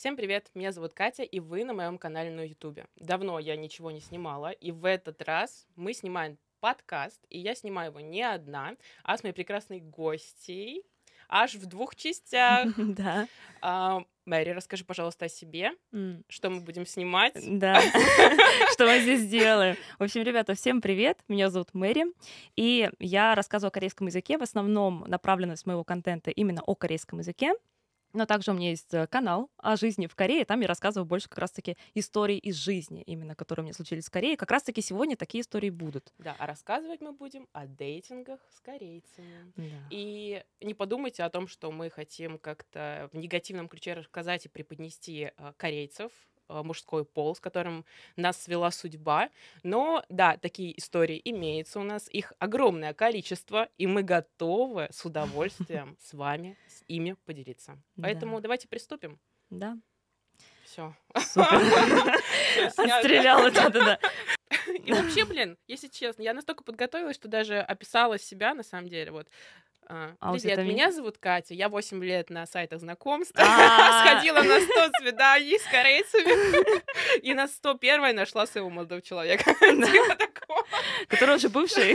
Всем привет, меня зовут Катя, и вы на моем канале на Ютубе. Давно я ничего не снимала, и в этот раз мы снимаем подкаст, и я снимаю его не одна, а с моей прекрасной гостьей, аж в двух частях. Да. А, Мэри, расскажи, пожалуйста, о себе, mm. что мы будем снимать. Да, что мы здесь делаем. В общем, ребята, всем привет, меня зовут Мэри, и я рассказываю о корейском языке. В основном направленность моего контента именно о корейском языке. Но также у меня есть э, канал о жизни в Корее, там я рассказываю больше как раз-таки истории из жизни, именно которые мне случились в Корее. Как раз-таки сегодня такие истории будут. Да, а рассказывать мы будем о дейтингах с корейцами. Да. И не подумайте о том, что мы хотим как-то в негативном ключе рассказать и преподнести э, корейцев Э, мужской пол, с которым нас свела судьба. Но да, такие истории имеются у нас, их огромное количество, и мы готовы с удовольствием с вами, с ими поделиться. Поэтому давайте приступим. Да. Все. Отстреляла, да да И вообще, блин, если честно, я настолько подготовилась, что даже описала себя, на самом деле, вот а, а Привет, витамин... меня зовут Катя, я 8 лет на сайтах знакомств, а. сходила на 100 свиданий с корейцами, и на 101 нашла своего молодого человека. Типа Который уже бывший.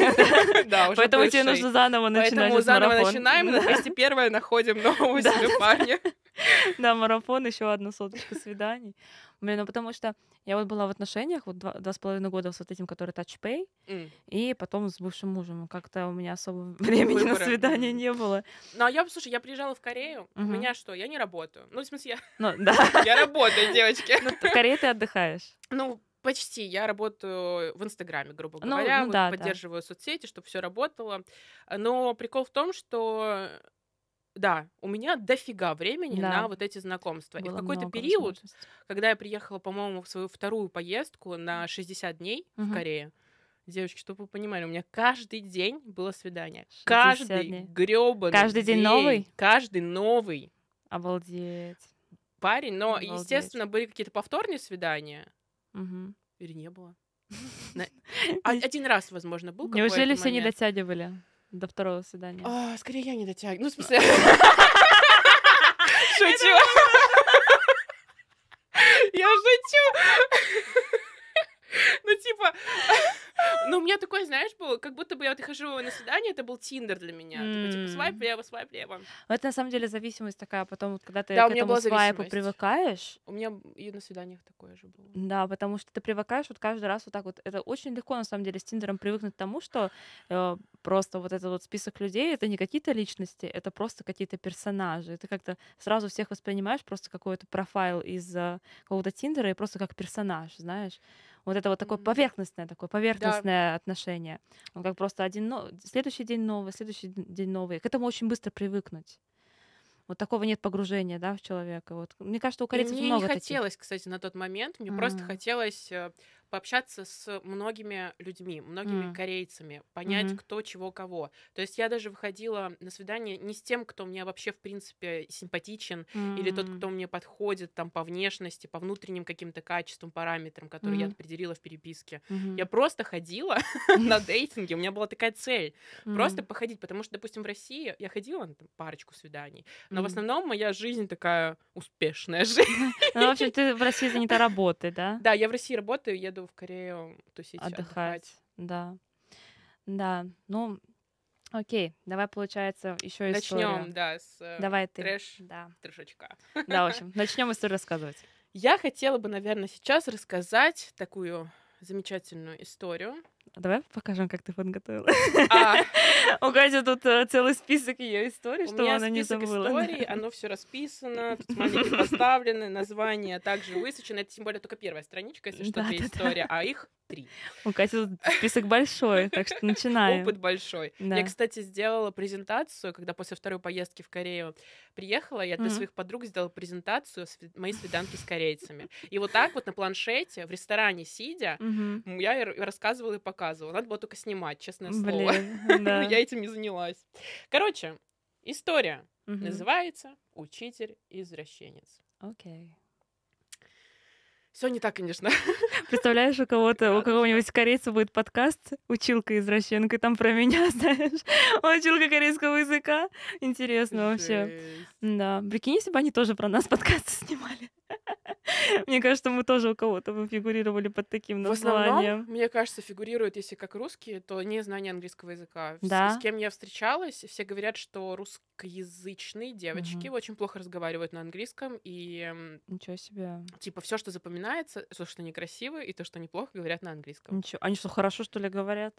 Да, уже Поэтому тебе нужно заново начинать Поэтому заново начинаем, и на 201 находим нового себе парня. Да, марафон, еще одна соточка свиданий. Блин, ну потому что я вот была в отношениях вот два, два с половиной года с вот этим, который TouchPay, mm. и потом с бывшим мужем. Как-то у меня особо времени Выбора. на свидание не было. Ну, а я, слушай, я приезжала в Корею, uh-huh. у меня что, я не работаю. Ну, в смысле, я... Ну, да. Я работаю, девочки. Ну, в Корее ты отдыхаешь. Ну, Почти. Я работаю в Инстаграме, грубо ну, говоря. Ну, да. поддерживаю соцсети, чтобы все работало. Но прикол в том, что да, у меня дофига времени да. на вот эти знакомства. Было и в какой-то период, когда я приехала, по-моему, в свою вторую поездку на 60 дней угу. в Корею, Девочки, чтобы вы понимали, у меня каждый день было свидание. Каждый дней. грёбаный Каждый день, день новый? Каждый новый. Обалдеть. Парень, но, Обалдеть. естественно, были какие-то повторные свидания. Угу. Или не было? Один раз, возможно, был Неужели все не дотягивали? до второго свидания? А, скорее, я не дотягиваю. Ну, в смысле... Шучу. Я шучу. Ну, типа... Ну, у меня такое, знаешь, было, как будто бы я вот хожу на свидание, это был Тиндер для меня. Такой, типа, свайп лево, свайп лево. Ну, это, на самом деле, зависимость такая, а потом, вот когда ты да, к этому свайпу привыкаешь. У меня и на свиданиях такое же было. Да, потому что ты привыкаешь вот каждый раз вот так вот. Это очень легко, на самом деле, с Тиндером привыкнуть к тому, что э, просто вот этот вот список людей, это не какие-то личности, это просто какие-то персонажи. Ты как-то сразу всех воспринимаешь просто какой-то профайл из э, какого-то Тиндера и просто как персонаж, знаешь вот это вот такое поверхностное, такое поверхностное да. отношение. Он как просто один, но... следующий день новый, следующий день новый. К этому очень быстро привыкнуть. Вот такого нет погружения, да, в человека. Вот. Мне кажется, у корейцев мне много Мне не хотелось, кстати, на тот момент. Мне mm просто хотелось э, пообщаться с многими людьми, многими mm. корейцами, понять, mm-hmm. кто чего кого. То есть я даже выходила на свидание не с тем, кто мне вообще, в принципе, симпатичен, mm-hmm. или тот, кто мне подходит там по внешности, по внутренним каким-то качествам, параметрам, которые mm-hmm. я определила в переписке. Mm-hmm. Я просто ходила на дейтинге, у меня была такая цель. Mm-hmm. Просто походить, потому что, допустим, в России я ходила на там, парочку свиданий, но mm-hmm. в основном моя жизнь такая успешная жизнь. Ну, в общем, ты в России занята работой, да? Да, я в России работаю, я еду в Корею тусить, отдыхать. отдыхать. Да. Да, ну, окей, давай, получается, еще историю. Начнем, да, с э, давай ты. трэш, да. трэшечка. Да, в общем, начнем историю рассказывать. Я хотела бы, наверное, сейчас рассказать такую замечательную историю а давай покажем, как ты подготовила. А. У Кати тут э, целый список ее историй, что она не забыла. историй, оно все расписано, тут маленькие поставлены, названия также высечены. Это тем более только первая страничка, если что, да, две а их три. У Кати тут список большой, так что начинаем. Опыт большой. Да. Я, кстати, сделала презентацию, когда после второй поездки в Корею приехала, я для своих подруг сделала презентацию «Мои свиданки с корейцами». И вот так вот на планшете, в ресторане сидя, я рассказывала и показывала показывала. Надо было только снимать, честное слово. Ну, да. я этим не занялась. Короче, история угу. называется «Учитель и извращенец». Окей. Все не так, конечно. Представляешь, у кого-то, у ну кого-нибудь корейца будет подкаст «Училка извращенка», там про меня, знаешь, училка корейского языка. Интересно Жесть. вообще. Да, прикинь, если бы они тоже про нас подкасты снимали. Мне кажется, мы тоже у кого-то вы фигурировали под таким названием. мне кажется, фигурируют, если как русские, то не знание английского языка. Да? С, кем я встречалась, все говорят, что русскоязычные девочки очень плохо разговаривают на английском и... Ничего себе. Типа все, что запоминается, то, что некрасиво и то, что неплохо, говорят на английском. Ничего. Они что, хорошо, что ли, говорят?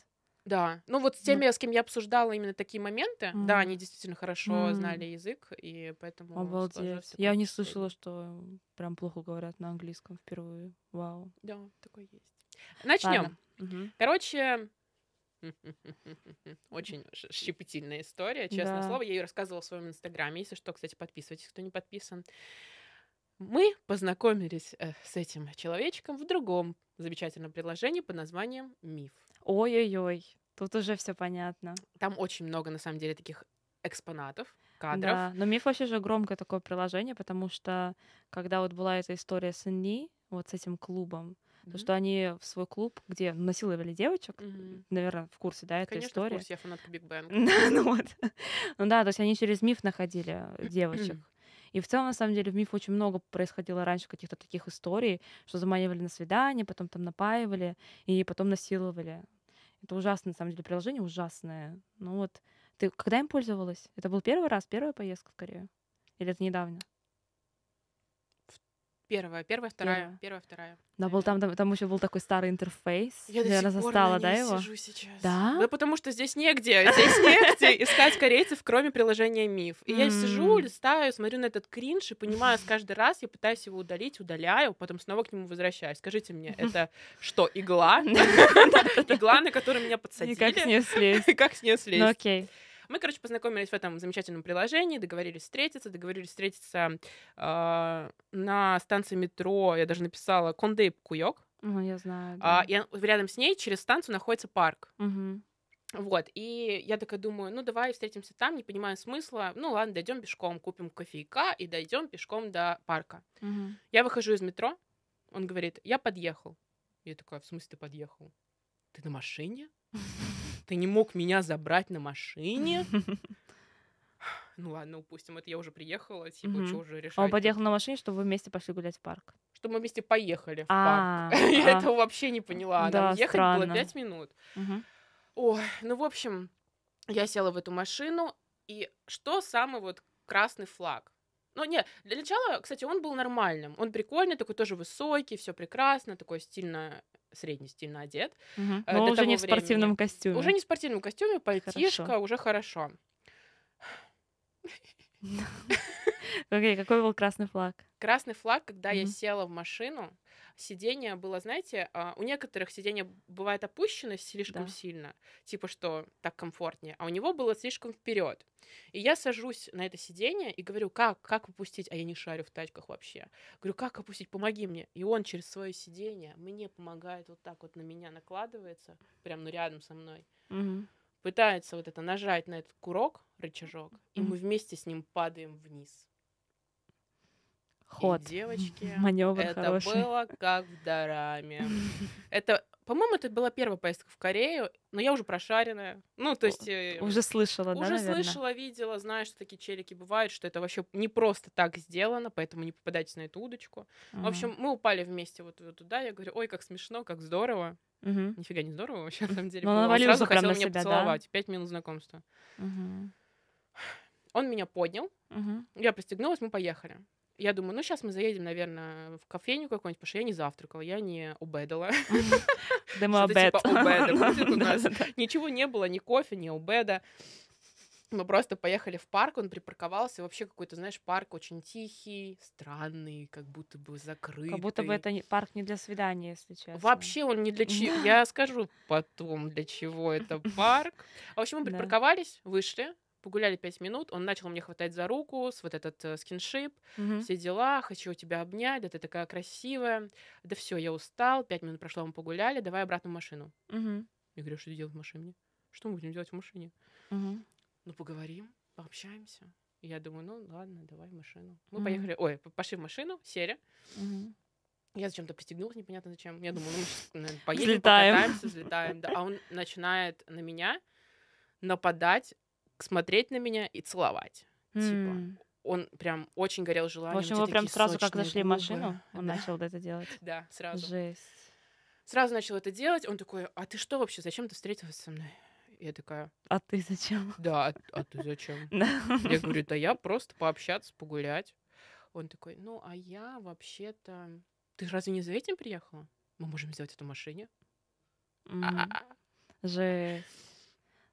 Да. Ну вот с ну теми, ну... с кем я обсуждала именно такие моменты, mm. да, они действительно хорошо mm. знали язык, и поэтому... Обалдеть. Я не слышала, что прям плохо говорят на английском впервые. Вау. Да, такое есть. Начнем. Угу. Короче, очень щепетильная история, честное да. слово. Я ее рассказывала в своем инстаграме. Если что, кстати, подписывайтесь, кто не подписан. Мы познакомились э, с этим человечком в другом замечательном приложении под названием Миф. Ой-ой-ой, тут уже все понятно. Там очень много, на самом деле, таких экспонатов, кадров. Да, но миф вообще же громкое такое приложение, потому что когда вот была эта история с НИ, вот с этим клубом, mm-hmm. то, что они в свой клуб, где насиловали девочек, mm-hmm. наверное, в курсе, да, этой истории. Конечно, в курсе, я фанатка Биг Бэнг. ну вот. Ну да, то есть они через миф находили девочек. И в целом, на самом деле, в миф очень много происходило раньше каких-то таких историй, что заманивали на свидание, потом там напаивали и потом насиловали. Это ужасное, на самом деле, приложение ужасное. Ну вот, ты когда им пользовалась? Это был первый раз, первая поездка в Корею? Или это недавно? Первая, первая, вторая, первая, первая вторая. Да, был там, там, там еще был такой старый интерфейс. Я до сих пор застала, на да, его? сижу сейчас. Да? Да, потому что здесь негде, здесь негде искать корейцев, кроме приложения Миф. И я сижу, листаю, смотрю на этот кринж и понимаю, с каждый раз я пытаюсь его удалить, удаляю, потом снова к нему возвращаюсь. Скажите мне, это что, игла? Игла, на которую меня подсадили? И как с нее слезть? Как с нее ну, слезть? Окей. Мы, короче, познакомились в этом замечательном приложении, договорились встретиться, договорились встретиться э, на станции метро, я даже написала Кондейп Куёк. Ну, я знаю. А, да. А, и рядом с ней через станцию находится парк. Угу. Вот, и я такая думаю, ну давай встретимся там, не понимаю смысла. Ну ладно, дойдем пешком, купим кофейка и дойдем пешком до парка. Угу. Я выхожу из метро, он говорит, я подъехал. Я такая, в смысле ты подъехал? Ты на машине? ты не мог меня забрать на машине. Ну ладно, упустим, это я уже приехала, типа, что уже а решать. Он подъехал на машине, чтобы вы вместе пошли гулять в парк. Чтобы мы вместе поехали в а, парк. Я а. этого вообще не поняла. Нам ехать было пять минут. Ой, ну, в общем, я села в эту машину, и что самый вот красный флаг? Ну, нет, для начала, кстати, он был нормальным. Он прикольный, такой тоже высокий, все прекрасно, такой стильно средний стильно одет. Угу. Но уже не в спортивном костюме. Уже не в спортивном костюме, пальтишка, хорошо. уже хорошо. Окей, какой был красный флаг? Красный флаг, когда я села в машину, сиденье было, знаете, а, у некоторых сиденье бывает опущено слишком да. сильно, типа что так комфортнее, а у него было слишком вперед. И я сажусь на это сиденье и говорю, как, как опустить, а я не шарю в тачках вообще. Говорю, как опустить, помоги мне. И он через свое сиденье мне помогает, вот так вот на меня накладывается, прям ну рядом со мной. Угу. Пытается вот это нажать на этот курок, рычажок, угу. и мы вместе с ним падаем вниз. Ход. И, девочки, маневр это хороший. было как в дораме. Это, по-моему, это была первая поездка в Корею, но я уже прошаренная. Ну, то есть... Э, уже слышала, уже да, Уже слышала, видела, знаю, что такие челики бывают, что это вообще не просто так сделано, поэтому не попадайте на эту удочку. В общем, мы упали вместе вот, туда, я говорю, ой, как смешно, как здорово. Нифига не здорово вообще, на самом деле. Ну, он сразу хотел на меня поцеловать. Пять минут знакомства. Он меня поднял, угу. я пристегнулась, мы поехали. Я думаю, ну сейчас мы заедем, наверное, в кофейню какую-нибудь, потому что я не завтракала, я не обедала. Да типа обед. Ничего не было, ни кофе, ни обеда. Мы просто поехали в парк, он припарковался, вообще какой-то, знаешь, парк очень тихий, странный, как будто бы закрытый. Как будто бы это не, парк не для свидания, если честно. Вообще он не для чего, я скажу потом, для чего это парк. В общем, мы припарковались, вышли, погуляли пять минут, он начал мне хватать за руку, с вот этот э, скиншип, угу. все дела, хочу тебя обнять, да ты такая красивая, да все, я устал, пять минут прошло, мы погуляли, давай обратно в машину. Угу. Я говорю, что делать в машине? Что мы будем делать в машине? Угу. Ну, поговорим, пообщаемся. я думаю, ну ладно, давай в машину. Мы угу. поехали, ой, пошли в машину, сели. Угу. Я зачем-то пристегнулась, непонятно зачем. Я думаю, ну мы сейчас наверное, поедем, взлетаем. покатаемся, взлетаем. Да. А он начинает на меня нападать смотреть на меня и целовать. Mm. Типа, он прям очень горел желанием. В общем, вы прям сразу, как зашли губы. в машину, он да. начал это делать. Да, сразу. Жесть. Сразу начал это делать. Он такой, а ты что вообще, зачем ты встретилась со мной? Я такая... А ты зачем? Да, а, а ты зачем? Я говорю, да я просто пообщаться, погулять. Он такой, ну, а я вообще-то... Ты разве не за этим приехала? Мы можем сделать это в машине. Жесть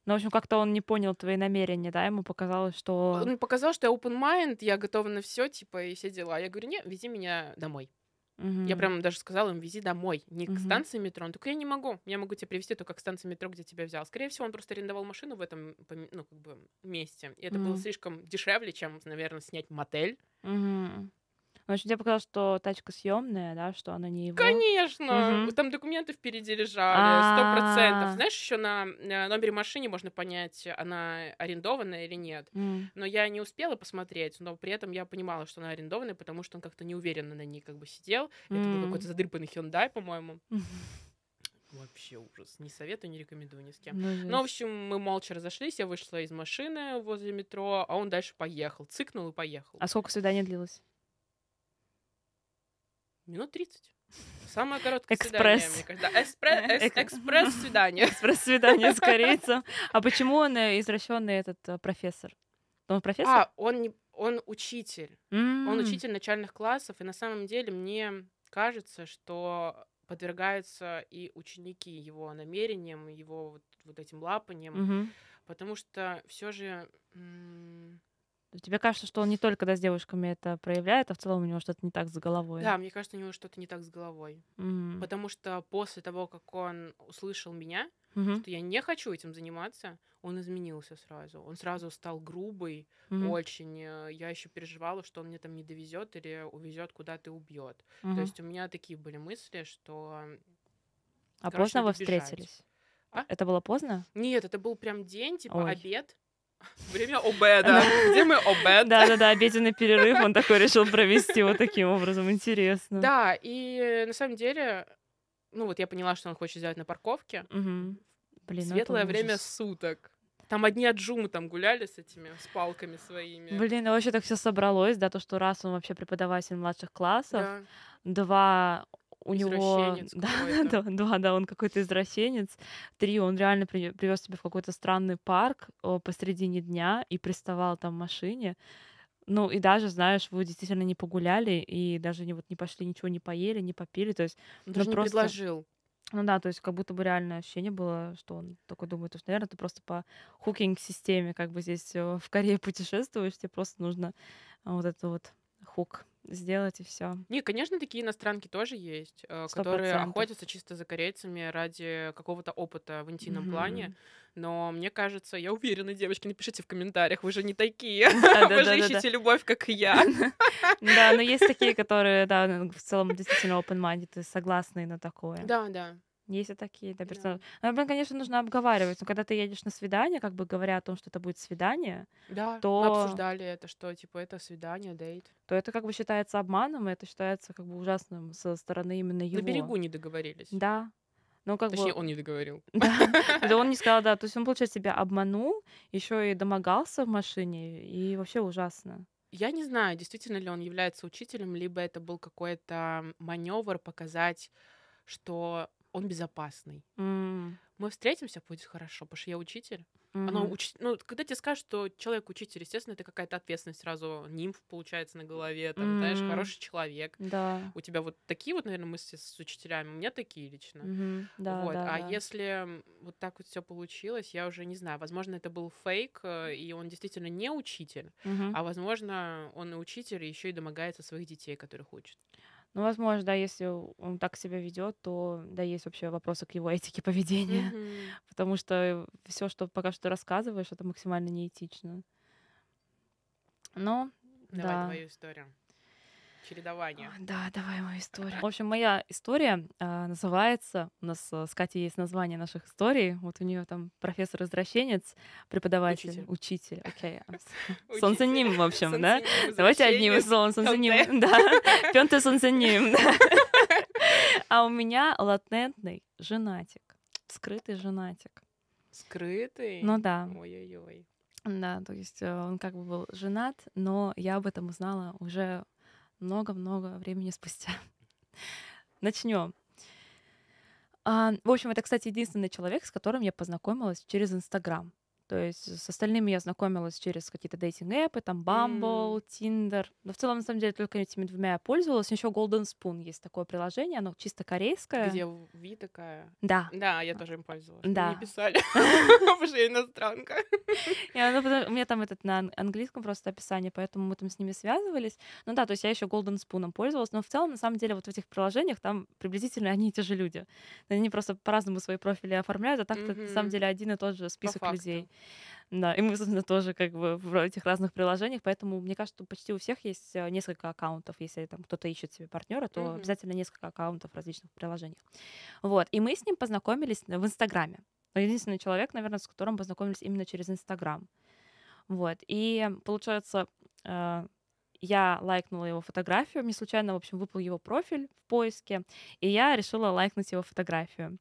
но ну, в общем, как-то он не понял твои намерения, да? Ему показалось, что... Он показал, что я open mind, я готова на все, типа, и все дела. Я говорю, нет, вези меня домой. Угу. Я прям даже сказала им, вези домой, не угу. к станции метро. Он такой, я не могу, я могу тебя привезти только к станции метро, где тебя взял. Скорее всего, он просто арендовал машину в этом ну, как бы, месте. И это угу. было слишком дешевле, чем, наверное, снять мотель. Угу. Но тебе показалось, что тачка съемная, да, что она не его. Конечно! Угу. Там документы впереди лежали, сто процентов. А. Знаешь, еще на э, номере машины можно понять, она арендованная или нет. Mm. Но я не успела посмотреть, но при этом я понимала, что она арендованная, потому что он как-то неуверенно на ней как бы сидел. Mm. Это был какой-то задрыпанный Hyundai, по-моему. Вообще ужас. Не советую, не рекомендую ни с кем. Ну, ну, в общем, мы молча разошлись. Я вышла из машины возле метро, а он дальше поехал. Цыкнул и поехал. А сколько свидание длилось? Минут 30. Самое короткое экспресс. свидание, мне кажется. Эспре- эс- экспресс свидание. Экспресс свидание с корейцем. А почему он э, извращенный этот э, профессор? Он профессор? А, он не, он учитель. Mm. Он учитель начальных классов, и на самом деле мне кажется, что подвергаются и ученики его намерениям, его вот, вот этим лапаниям, mm-hmm. потому что все же Тебе кажется, что он не только да, с девушками это проявляет, а в целом у него что-то не так с головой. Да, мне кажется, у него что-то не так с головой. Mm. Потому что после того, как он услышал меня, mm-hmm. что я не хочу этим заниматься, он изменился сразу. Он сразу стал грубый, mm-hmm. очень. Э, я еще переживала, что он мне там не довезет или увезет куда-то и убьет. Mm-hmm. То есть у меня такие были мысли, что. А поздно вы встретились? А? Это было поздно? Нет, это был прям день, типа Ой. обед. Время обеда. Где мы обед? Да-да-да, обеденный перерыв он такой решил провести вот таким образом. Интересно. Да, и на самом деле, ну вот я поняла, что он хочет сделать на парковке. Блин, ну Светлое время суток. Там одни аджумы там гуляли с этими, с палками своими. Блин, вообще так все собралось, да, то, что раз он вообще преподаватель младших классов, да. два, у него да, да, да, да, он какой-то извращенец. Три, он реально при... привез тебя в какой-то странный парк о, посредине дня и приставал там в машине. Ну и даже, знаешь, вы действительно не погуляли и даже не вот не пошли ничего не поели, не попили, то есть он ну даже ну, не предложил. Ну да, то есть как будто бы реальное ощущение было, что он такой думает, что, наверное, ты просто по хукинг-системе как бы здесь э, в Корее путешествуешь, тебе просто нужно вот это вот хук сделать и все. Не, конечно, такие иностранки тоже есть, 100%. Э, которые охотятся чисто за корейцами ради какого-то опыта в интимном mm-hmm. плане. Но мне кажется, я уверена, девочки, напишите в комментариях, вы же не такие. Вы же ищете любовь, как я. Да, но есть такие, которые, да, ну, в целом действительно open-minded и согласны на такое. Да, да. Есть и такие, да, персонажи. Да. Ну, блин, конечно, нужно обговаривать. Но когда ты едешь на свидание, как бы говоря о том, что это будет свидание, да, то... мы обсуждали это, что, типа, это свидание, дейт. То это как бы считается обманом, и это считается как бы ужасным со стороны именно его. На берегу не договорились. Да, но как Точнее, бы... он не договорил. Да, да, он не сказал, да. То есть он, получается, себя обманул, еще и домогался в машине, и вообще ужасно. Я не знаю, действительно ли он является учителем, либо это был какой-то маневр показать, что он безопасный. Mm. Мы встретимся, будет хорошо, потому что я учитель. Mm-hmm. Она уч... Ну, когда тебе скажут, что человек учитель, естественно, это какая-то ответственность сразу, нимф получается на голове, там, mm-hmm. знаешь, хороший человек. Да. У тебя вот такие вот, наверное, мысли с учителями, у меня такие лично. Mm-hmm. Да, вот. да, а да. если вот так вот все получилось, я уже не знаю, возможно, это был фейк, э, и он действительно не учитель, mm-hmm. а возможно, он и учитель, и еще и домогается своих детей, которых учит. Ну, возможно, да, если он так себя ведет, то да, есть вообще вопросы к его этике поведения. Mm-hmm. Потому что все, что пока что рассказываешь, это максимально неэтично. Но. Давай да. твою историю чередование. А, да, давай мою историю. В общем, моя история э, называется, у нас э, с Катей есть название наших историй, вот у нее там профессор-извращенец, преподаватель, учитель, окей. Солнценим, в общем, да? Давайте одним словом, солнценим, да. Пентый солнценим, А у меня латентный женатик, скрытый женатик. Скрытый? Ну да. Ой-ой-ой. Да, то есть э, он как бы был женат, но я об этом узнала уже много-много времени спустя. Начнем. А, в общем, это, кстати, единственный человек, с которым я познакомилась через Инстаграм. То есть э, с остальными я знакомилась через какие-то дейтинг-эпы, там Bumble, mm. Tinder. Но в целом, на самом деле, только этими двумя я пользовалась. Еще Golden Spoon есть такое приложение, оно чисто корейское. Где Ви такая? Да. Да, я тоже им пользовалась. Да. Мне писали, потому что я иностранка. У меня там этот на английском просто описание, поэтому мы там с ними связывались. Ну да, то есть я еще Golden Spoon пользовалась, но в целом, на самом деле, вот в этих приложениях там приблизительно одни и те же люди. Они просто по-разному свои профили оформляют, а так-то, на самом деле, один и тот же список людей. Да, и мы, собственно, тоже как бы в этих разных приложениях, поэтому мне кажется, почти у всех есть э, несколько аккаунтов. Если там кто-то ищет себе партнера, то mm-hmm. обязательно несколько аккаунтов в различных приложениях. Вот, и мы с ним познакомились в Инстаграме. Единственный человек, наверное, с которым познакомились именно через Инстаграм. Вот, и получается, э, я лайкнула его фотографию, мне случайно, в общем, выпал его профиль в поиске, и я решила лайкнуть его фотографию.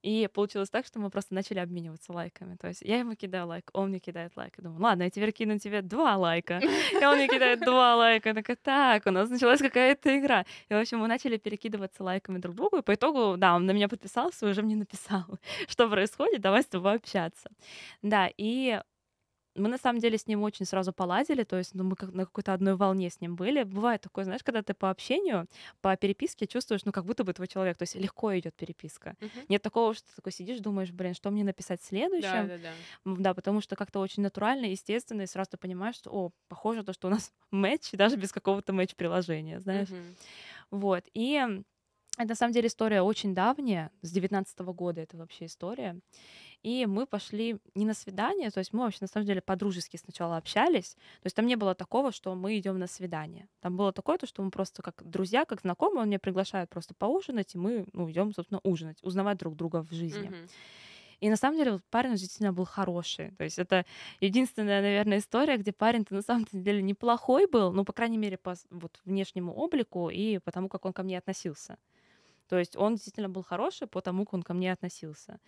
И получилось так, что мы просто начали обмениваться лайками. То есть я ему кидаю лайк, он мне кидает лайк. Я думаю, ладно, я теперь кину тебе два лайка. И он мне кидает два лайка. Так такая, так, у нас началась какая-то игра. И, в общем, мы начали перекидываться лайками друг другу. И по итогу, да, он на меня подписался, и уже мне написал, что происходит, давай с тобой общаться. Да, и мы на самом деле с ним очень сразу полазили, то есть ну, мы как на какой-то одной волне с ним были. Бывает такое, знаешь, когда ты по общению, по переписке чувствуешь, ну как будто бы твой человек, то есть легко идет переписка. Угу. Нет такого, что ты такой сидишь, думаешь, блин, что мне написать следующее, Да, да, да. да потому что как-то очень натурально, естественно, и сразу ты понимаешь, что, о, похоже то, что у нас матч, даже без какого-то матч-приложения, знаешь. Угу. Вот, и это, на самом деле, история очень давняя, с 19 года это вообще история. И мы пошли не на свидание, то есть мы вообще на самом деле по-дружески сначала общались. То есть там не было такого, что мы идем на свидание. Там было такое, то, что мы просто как друзья, как знакомые, он меня приглашает просто поужинать, и мы ну, идем, собственно, ужинать, узнавать друг друга в жизни. Mm-hmm. И на самом деле вот парень действительно был хороший. То есть это единственная, наверное, история, где парень-то на самом деле неплохой был, ну, по крайней мере, по вот, внешнему облику и потому, как он ко мне относился. То есть он действительно был хороший по тому, как он ко мне относился.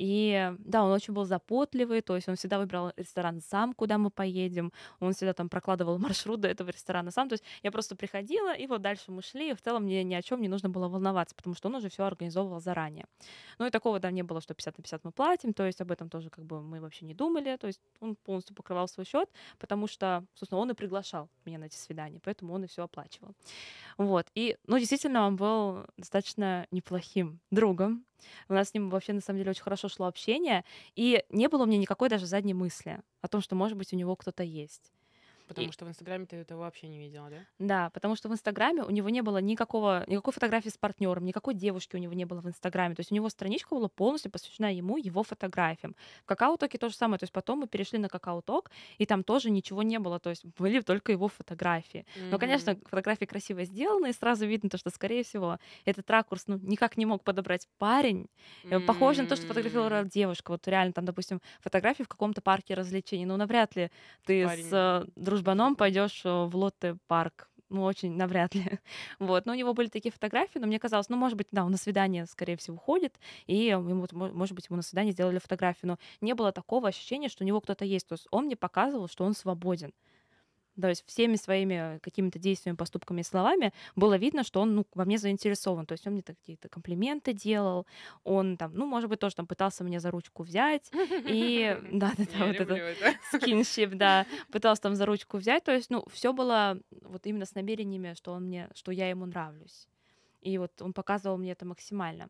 И да, он очень был запотливый, то есть он всегда выбирал ресторан сам, куда мы поедем. Он всегда там прокладывал маршрут до этого ресторана сам. То есть я просто приходила, и вот дальше мы шли, и в целом мне ни о чем не нужно было волноваться, потому что он уже все организовывал заранее. Ну и такого там не было, что 50 на 50 мы платим, то есть об этом тоже как бы мы вообще не думали. То есть он полностью покрывал свой счет, потому что, собственно, он и приглашал меня на эти свидания, поэтому он и все оплачивал. Вот. И, ну, действительно, он был достаточно довольно неплохим другом. У нас с ним вообще, на самом деле, очень хорошо шло общение, и не было у меня никакой даже задней мысли о том, что, может быть, у него кто-то есть. Потому и... что в Инстаграме ты этого вообще не видела, да? Да, потому что в Инстаграме у него не было никакого, никакой фотографии с партнером, никакой девушки у него не было в Инстаграме. То есть у него страничка была полностью посвящена ему, его фотографиям. В какао-токе то же самое. То есть потом мы перешли на какао-ток, и там тоже ничего не было. То есть были только его фотографии. Mm-hmm. Но, конечно, фотографии красиво сделаны, и сразу видно то, что, скорее всего, этот ракурс ну, никак не мог подобрать парень. Mm-hmm. Похоже на то, что фотографировала девушка. Вот реально там, допустим, фотографии в каком-то парке развлечений. Ну, навряд ли ты парень. с э, друзьями дружбаном пойдешь э, в Лотте парк. Ну, очень навряд ли. Вот. Но у него были такие фотографии, но мне казалось, ну, может быть, да, он на свидание, скорее всего, ходит, и, ему, может быть, ему на свидание сделали фотографию. Но не было такого ощущения, что у него кто-то есть. То есть он мне показывал, что он свободен то есть всеми своими какими-то действиями, поступками и словами было видно, что он ну, во мне заинтересован. То есть он мне какие-то комплименты делал, он там, ну, может быть, тоже там пытался меня за ручку взять. И да, да, да, вот это скинщип, да, пытался там за ручку взять. То есть, ну, все было вот именно с намерениями, что он мне, что я ему нравлюсь. И вот он показывал мне это максимально.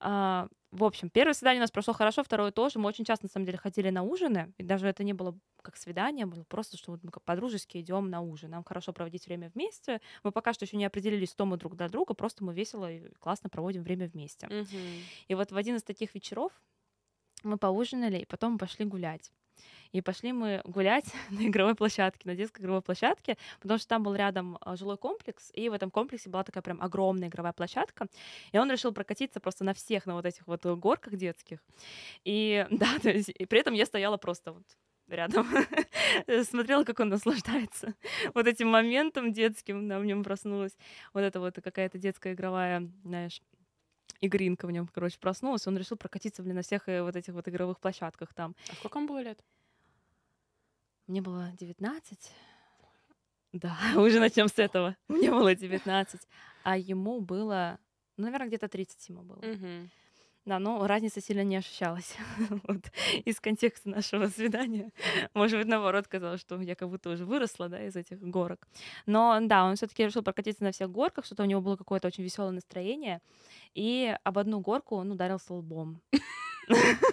А, в общем, первое свидание у нас прошло хорошо, второе тоже. Мы очень часто, на самом деле, ходили на ужины. И даже это не было как свидание, было просто, что мы как подружески идем на ужин. Нам хорошо проводить время вместе. Мы пока что еще не определились, кто мы друг для друга, просто мы весело и классно проводим время вместе. Угу. И вот в один из таких вечеров мы поужинали, и потом пошли гулять. И пошли мы гулять на игровой площадке, на детской игровой площадке, потому что там был рядом а, жилой комплекс, и в этом комплексе была такая прям огромная игровая площадка. И он решил прокатиться просто на всех, на вот этих вот э, горках детских. И да, то есть, и при этом я стояла просто вот рядом. Э, смотрела, как он наслаждается вот этим моментом детским, да, в нем проснулась вот эта вот какая-то детская игровая, знаешь, игринка в нем, короче, проснулась, он решил прокатиться, блин, на всех э, вот этих вот игровых площадках там. А сколько ему было лет? Мне было 19. Да, уже начнем с этого. Мне было 19, а ему было, ну, наверное, где-то 30 ему было. Угу. Да, но разница сильно не ощущалась вот, из контекста нашего свидания. Может быть, наоборот, казалось, что я как будто уже выросла да, из этих горок. Но да, он все таки решил прокатиться на всех горках, что-то у него было какое-то очень веселое настроение. И об одну горку он ударился лбом.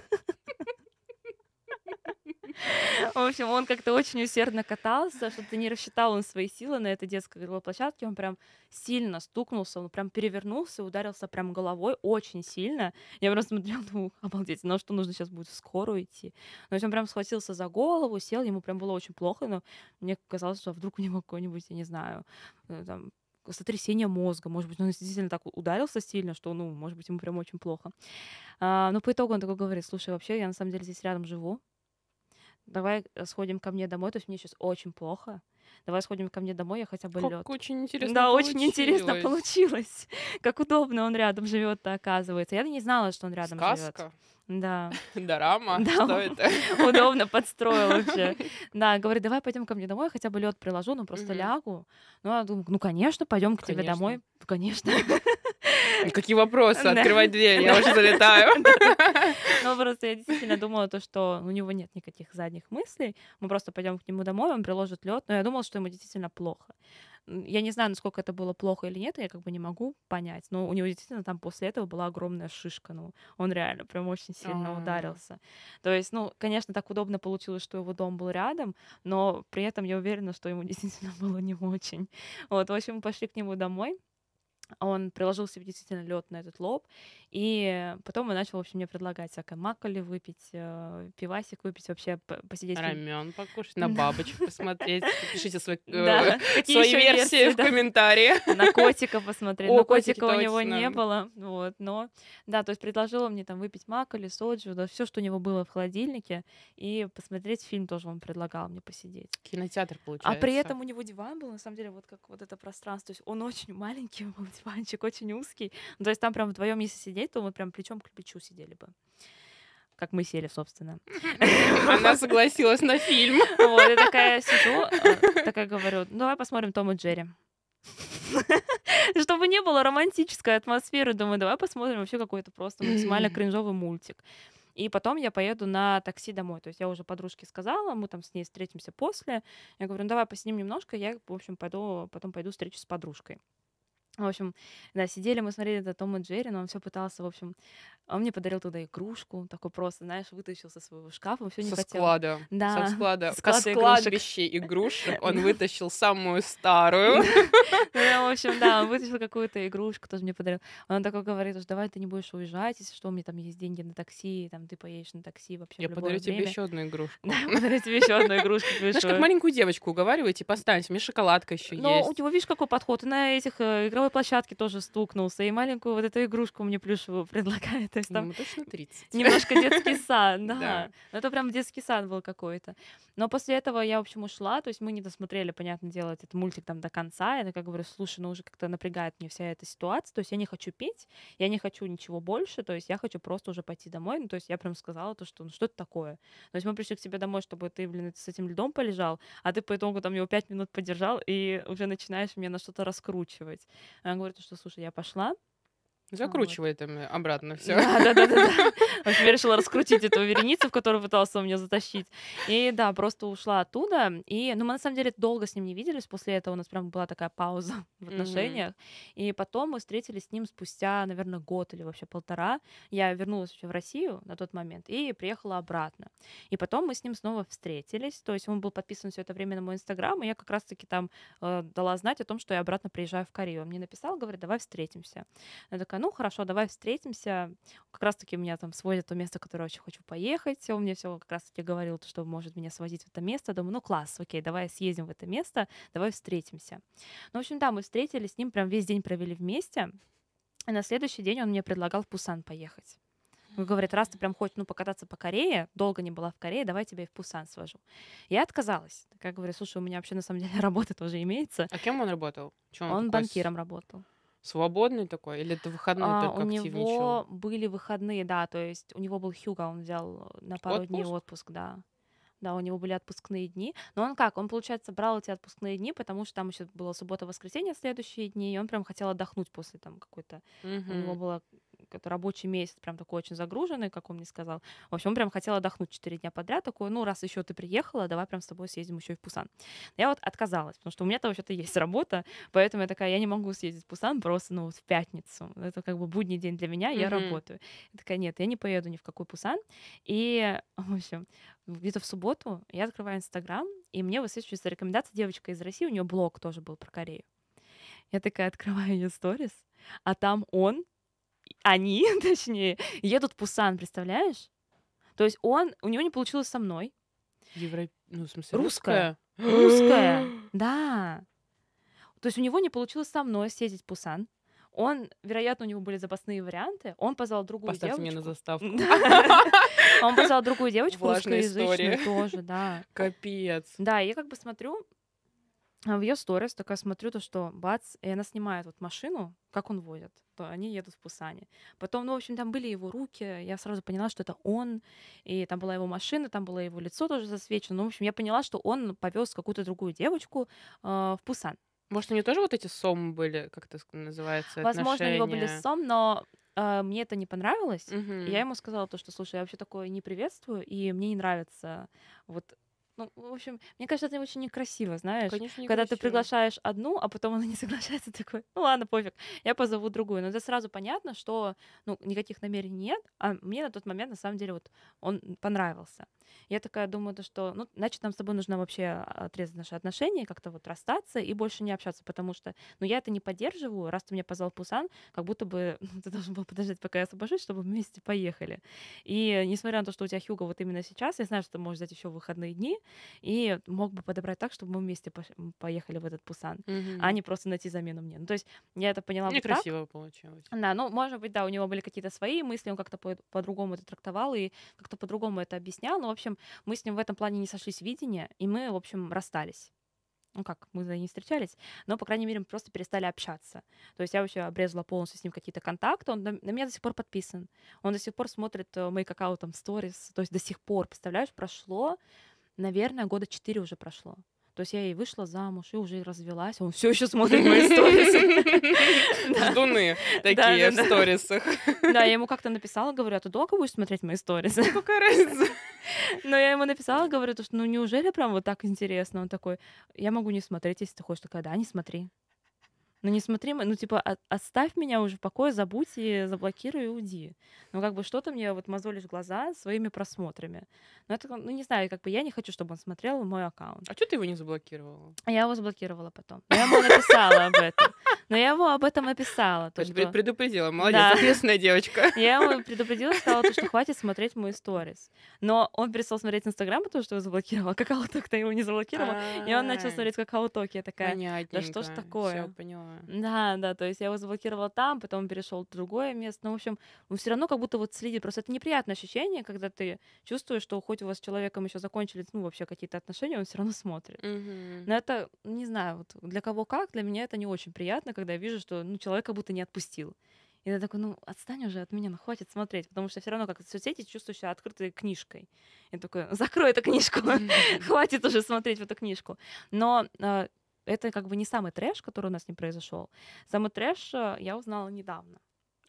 В общем, он как-то очень усердно катался, что-то не рассчитал он свои силы на этой детской игровой площадке. Он прям сильно стукнулся, он прям перевернулся, ударился прям головой очень сильно. Я просто смотрела, думаю, обалдеть, ну что нужно сейчас будет в скорую идти? Но ну, он прям схватился за голову, сел, ему прям было очень плохо, но мне казалось, что вдруг у него какой-нибудь, я не знаю, э, там, сотрясение мозга. Может быть, он действительно так ударился сильно, что, ну, может быть, ему прям очень плохо. А, но по итогу он такой говорит, слушай, вообще, я на самом деле здесь рядом живу, давай э, сходим ко мне домой, то есть мне сейчас очень плохо, давай сходим ко мне домой, я хотя бы как лед. Очень интересно. Да, получилось. очень интересно получилось. Как удобно он рядом живет-то, оказывается. Я не знала, что он рядом живет. Да. Дорама, да, что это? Удобно подстроил вообще. Да, говорит, давай пойдем ко мне домой, хотя бы лед приложу, ну просто лягу. Ну, я думаю, ну конечно, пойдем к тебе домой. Конечно. Какие вопросы? Открывать дверь, я уже залетаю. Ну, просто я действительно думала то, что у него нет никаких задних мыслей. Мы просто пойдем к нему домой, он приложит лед. Но я думала, что ему действительно плохо. Я не знаю, насколько это было плохо или нет, я как бы не могу понять. Но у него действительно там после этого была огромная шишка. Ну, он реально прям очень сильно А-а-а. ударился. То есть, ну, конечно, так удобно получилось, что его дом был рядом, но при этом я уверена, что ему действительно было не очень. Вот, в общем, мы пошли к нему домой он приложил себе действительно лед на этот лоб, и потом он начал, в общем, мне предлагать всякое макколи выпить, э, пивасик выпить, вообще посидеть. Рамен покушать, на бабочек посмотреть. Пишите э, свои версии в комментарии, На котика посмотреть. Но котика у него не было. Вот, но да, то есть предложил мне там выпить макколи, соджу, да, все, что у него было в холодильнике, и посмотреть фильм тоже он предлагал мне посидеть. Кинотеатр получается. А при этом у него диван был, на самом деле, вот как вот это пространство. То есть он очень маленький был диванчик очень узкий. Ну, то есть там прям вдвоем, если сидеть, то мы прям плечом к плечу сидели бы как мы сели, собственно. Она согласилась на фильм. Вот, я такая сижу, э, такая говорю, «Ну, давай посмотрим Том и Джерри. Чтобы не было романтической атмосферы, думаю, давай посмотрим вообще какой-то просто максимально кринжовый мультик. И потом я поеду на такси домой. То есть я уже подружке сказала, мы там с ней встретимся после. Я говорю, ну давай посидим немножко, я, в общем, пойду, потом пойду встречу с подружкой. В общем, да, сидели мы, смотрели это Том и Джерри, но он все пытался, в общем, он мне подарил туда игрушку, такой просто, знаешь, вытащил со своего шкафа, он все не со хотел. Склада. Да. Со склада. Склад со складбища игрушек он вытащил самую старую. Ну, в общем, да, он вытащил какую-то игрушку, тоже мне подарил. Он такой говорит, что давай ты не будешь уезжать, если что, у меня там есть деньги на такси, там ты поедешь на такси вообще Я подарю тебе еще одну игрушку. Да, подарю тебе еще одну игрушку. Знаешь, как маленькую девочку уговариваете, поставьте, типа, мне шоколадка еще ну, есть. Но у тебя видишь, какой подход, на этих э, игровых игровой площадке тоже стукнулся, и маленькую вот эту игрушку мне плюшевую предлагает. То есть, там ну, точно 30. Немножко детский сад, да. Но ну, это прям детский сад был какой-то. Но после этого я, в общем, ушла, то есть мы не досмотрели, понятное дело, этот мультик там до конца, я как говорю, слушай, ну уже как-то напрягает мне вся эта ситуация, то есть я не хочу петь, я не хочу ничего больше, то есть я хочу просто уже пойти домой, ну то есть я прям сказала то, что ну что это такое? То есть мы пришли к тебе домой, чтобы ты, блин, с этим льдом полежал, а ты по итогу там его пять минут подержал и уже начинаешь меня на что-то раскручивать. Она говорит, «Ну что, слушай, я пошла, закручивает вот. обратно все. Да, да, да, да. я решила раскрутить эту вереницу, в которую пытался меня затащить. И да, просто ушла оттуда. И, ну, мы на самом деле долго с ним не виделись. После этого у нас прям была такая пауза в отношениях. И потом мы встретились с ним спустя, наверное, год или вообще полтора. Я вернулась вообще в Россию на тот момент и приехала обратно. И потом мы с ним снова встретились. То есть он был подписан все это время на мой инстаграм, и я как раз-таки там э, дала знать о том, что я обратно приезжаю в Корею. Он мне написал, говорит, давай встретимся. Я такая, такая, ну хорошо, давай встретимся. Как раз-таки меня там сводят то место, которое очень хочу поехать. Он мне все как раз-таки говорил, что может меня свозить в это место. Думаю, ну класс, окей, давай съездим в это место, давай встретимся. Ну, в общем, да, мы встретились с ним, прям весь день провели вместе. И на следующий день он мне предлагал в Пусан поехать. Он говорит, раз ты прям хочешь ну, покататься по Корее, долго не была в Корее, давай тебя и в Пусан свожу. Я отказалась. Я говорю, слушай, у меня вообще на самом деле работа тоже имеется. А кем он работал? Чем он он такой... банкиром работал. Свободный такой? Или это выходные а, только У него были выходные, да. То есть у него был Хьюго, он взял э, на типа пару отпуск? дней отпуск, да. Да, у него были отпускные дни. Но он как? Он, получается, брал эти отпускные дни, потому что там еще было суббота-воскресенье следующие дни, и он прям хотел отдохнуть после там какой-то... Угу. У него была это рабочий месяц, прям такой очень загруженный, как он мне сказал. В общем, он прям хотел отдохнуть 4 дня подряд, такой, ну, раз еще ты приехала, давай прям с тобой съездим еще и в Пусан. Я вот отказалась, потому что у меня-то вообще-то есть работа, поэтому я такая, я не могу съездить в Пусан просто, ну, вот в пятницу. Это как бы будний день для меня, я mm-hmm. работаю. Я такая, нет, я не поеду ни в какой Пусан. И, в общем, где-то в субботу я открываю Инстаграм, и мне высвечивается рекомендация девочка из России, у нее блог тоже был про Корею. Я такая открываю ее сторис, а там он они, точнее, едут в Пусан, представляешь? То есть он, у него не получилось со мной. Евро... Ну, в смысле, русская. Русская, да. То есть у него не получилось со мной съездить в Пусан. Он, вероятно, у него были запасные варианты. Он позвал другую Поставь девочку. Поставь мне на заставку. Он позвал другую девочку русскоязычную тоже, да. Капец. Да, я как бы смотрю, а в ее сторис такая смотрю, то что бац, и она снимает вот машину, как он водит, то они едут в Пусане. Потом, ну, в общем, там были его руки, я сразу поняла, что это он, и там была его машина, там было его лицо тоже засвечено. Ну, в общем, я поняла, что он повез какую-то другую девочку э, в Пусан. Может, у нее тоже вот эти сом были, как это называется? Возможно, отношения? у него были сом, но э, мне это не понравилось. Угу. я ему сказала то, что, слушай, я вообще такое не приветствую, и мне не нравится вот ну, в общем, мне кажется, это очень некрасиво, знаешь. Конечно, некрасиво. Когда ты приглашаешь одну, а потом она не соглашается, такой, ну ладно, пофиг, я позову другую. Но это сразу понятно, что ну, никаких намерений нет, а мне на тот момент, на самом деле, вот он понравился. Я такая думаю, то, что, ну, значит, нам с тобой нужно вообще отрезать наши отношения, как-то вот расстаться и больше не общаться, потому что, ну, я это не поддерживаю, раз ты меня позвал в Пусан, как будто бы ну, ты должен был подождать, пока я освобожусь, чтобы вместе поехали. И несмотря на то, что у тебя Хьюго вот именно сейчас, я знаю, что ты можешь взять еще выходные дни, и мог бы подобрать так, чтобы мы вместе поехали в этот Пусан, mm а не просто найти замену мне. Ну, то есть я это поняла Некрасиво ну, вот красиво так. получилось. Да, ну, может быть, да, у него были какие-то свои мысли, он как-то по- по-другому это трактовал и как-то по-другому это объяснял, но вообще общем, мы с ним в этом плане не сошлись в видении, и мы, в общем, расстались ну как, мы не встречались, но, по крайней мере, мы просто перестали общаться. То есть я вообще обрезала полностью с ним какие-то контакты, он на, меня до сих пор подписан, он до сих пор смотрит э, мои какао там сторис, то есть до сих пор, представляешь, прошло, наверное, года четыре уже прошло. То есть я и вышла замуж, и уже развелась. Он все еще смотрит мои сторис. Ждуны такие в сторисах. Да, я ему как-то написала, говорю, а ты долго будешь смотреть мои сторисы? Ну, какая разница? Но я ему написала, говорю, что ну неужели прям вот так интересно? Он такой, я могу не смотреть, если ты хочешь. Такая, да, не смотри. Ну не смотри, ну типа от, отставь меня уже в покое, забудь и заблокируй и уйди. Ну как бы что-то мне вот мозолишь глаза своими просмотрами. Ну это, ну не знаю, как бы я не хочу, чтобы он смотрел мой аккаунт. А что ты его не заблокировала? А я его заблокировала потом. я ему написала об этом. Но я его об этом написала. То, что... Предупредила, молодец, ответственная девочка. Я ему предупредила, сказала, что хватит смотреть мой сторис. Но он перестал смотреть Инстаграм, потому что его заблокировала. Какао-ток-то его не заблокировала. И он начал а. смотреть какао-токи. Я такая, да что ж такое? Все, поняла понимаю. Да, да, то есть я его заблокировала там, потом перешел в другое место. но ну, в общем, он ну, все равно как будто вот следит. Просто это неприятное ощущение, когда ты чувствуешь, что хоть у вас с человеком еще закончились, ну, вообще какие-то отношения, он все равно смотрит. Угу. Но это, ну, не знаю, вот для кого как, для меня это не очень приятно, когда я вижу, что ну, человек как будто не отпустил. И ты такой, ну, отстань уже от меня, ну, хватит смотреть, потому что все равно как в соцсети чувствуешь себя открытой книжкой. и такой, закрой эту книжку, хватит уже смотреть в эту книжку. Но а, это как бы не самый трэш, который у нас не произошел. Самый трэш э, я узнала недавно.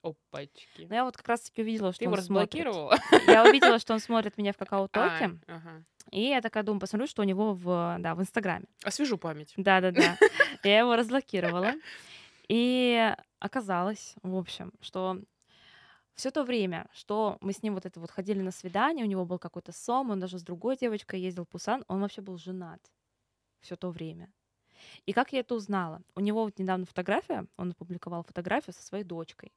Опачки. Но я вот как раз таки увидела, что Ты он разблокировала? Смотрит. Я увидела, что он смотрит меня в а, какао-токе. А, ага. И я такая думаю, посмотрю, что у него в, да, в Инстаграме. Освежу память. Да-да-да. Я его разблокировала. И оказалось, в общем, что все то время, что мы с ним вот это вот ходили на свидание, у него был какой-то сом, он даже с другой девочкой ездил в Пусан, он вообще был женат все то время. И как я это узнала? У него вот недавно фотография, он опубликовал фотографию со своей дочкой.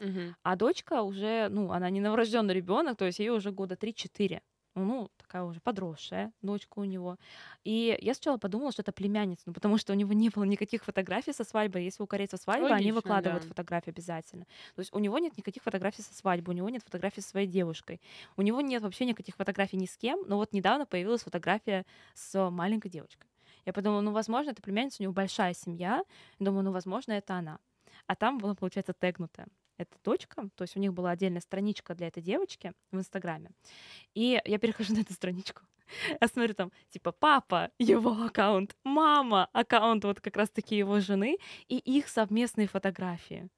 Угу. А дочка уже, ну, она не новорожденный ребенок, то есть ей уже года 3-4 ну, такая уже подросшая дочка у него. И я сначала подумала, что это племянница, ну, потому что у него не было никаких фотографий со свадьбой. Если у корейца свадьба, Логично, они выкладывают да. фотографии обязательно. То есть у него нет никаких фотографий со свадьбы, у него нет фотографий со своей девушкой. У него нет вообще никаких фотографий ни с кем, но вот недавно появилась фотография с маленькой девочкой. Я подумала, ну, возможно, это племянница, у него большая семья. думаю, ну, возможно, это она. А там была, получается, тегнутая эта дочка, то есть у них была отдельная страничка для этой девочки в Инстаграме. И я перехожу на эту страничку, я смотрю там, типа, папа, его аккаунт, мама, аккаунт вот как раз-таки его жены и их совместные фотографии.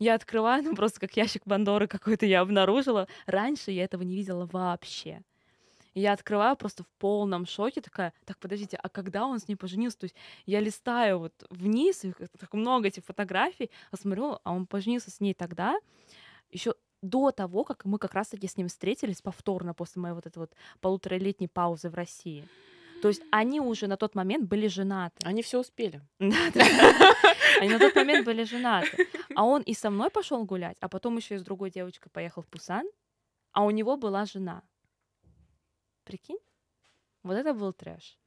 Я открываю, ну просто как ящик Бандоры какой-то я обнаружила. Раньше я этого не видела вообще. И я открываю просто в полном шоке, такая, так, подождите, а когда он с ней поженился? То есть я листаю вот вниз, и так много этих фотографий, а смотрю, а он поженился с ней тогда, еще до того, как мы как раз-таки с ним встретились повторно после моей вот этой вот полуторалетней паузы в России. То есть они уже на тот момент были женаты. Они все успели. Они на тот момент были женаты. А он и со мной пошел гулять, а потом еще и с другой девочкой поехал в Пусан, а у него была жена. прикинь? Вот это был трэш.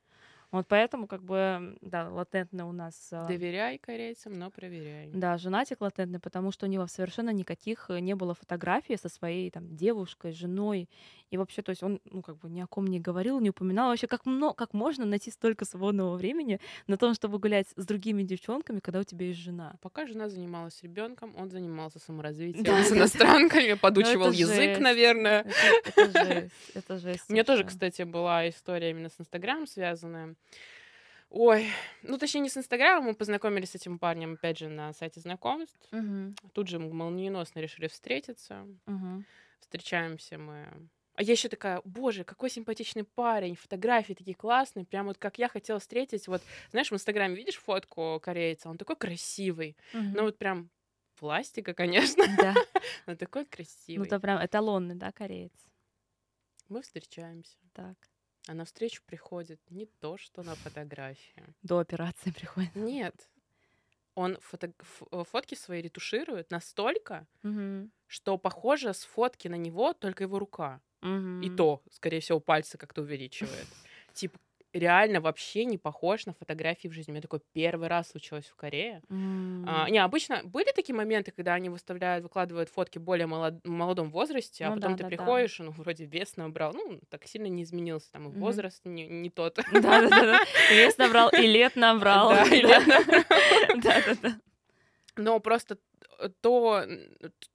Вот поэтому, как бы, да, латентно у нас... А, Доверяй корейцам, но проверяй. Да, женатик латентный, потому что у него совершенно никаких э, не было фотографий со своей там девушкой, женой. И вообще, то есть он, ну, как бы ни о ком не говорил, не упоминал. Вообще, как, много, как можно найти столько свободного времени на том, чтобы гулять с другими девчонками, когда у тебя есть жена? Пока жена занималась ребенком, он занимался саморазвитием с иностранками, ну, подучивал язык, наверное. Это жесть. Это жесть. У меня тоже, кстати, была история именно с Инстаграмом связанная. Ой, ну точнее не с Инстаграма, мы познакомились с этим парнем, опять же, на сайте знакомств. Угу. Тут же мы молниеносно решили встретиться. Угу. Встречаемся мы. А я еще такая, боже, какой симпатичный парень, фотографии такие классные, прям вот как я хотела встретить. Вот, знаешь, в Инстаграме видишь фотку корейца, он такой красивый, угу. ну вот прям пластика, конечно, да. но такой красивый. Ну, то прям эталонный, да, кореец? Мы встречаемся. Так. А встречу приходит не то, что на фотографии. До операции приходит. Нет. Он фото э, фотки свои ретуширует настолько, угу. что похоже с фотки на него только его рука. Угу. И то, скорее всего, пальцы как-то увеличивает. Типа, реально вообще не похож на фотографии в жизни. У меня такой первый раз случилось в Корее. Mm. А, не, обычно были такие моменты, когда они выставляют, выкладывают фотки более молод, молодом возрасте, а ну, а потом да, ты да, приходишь, да. ну, вроде вес набрал, ну, так сильно не изменился, там, и mm-hmm. возраст не, не тот. Да-да-да, вес набрал, и лет набрал. Да, и лет набрал. Да-да-да. Но просто то,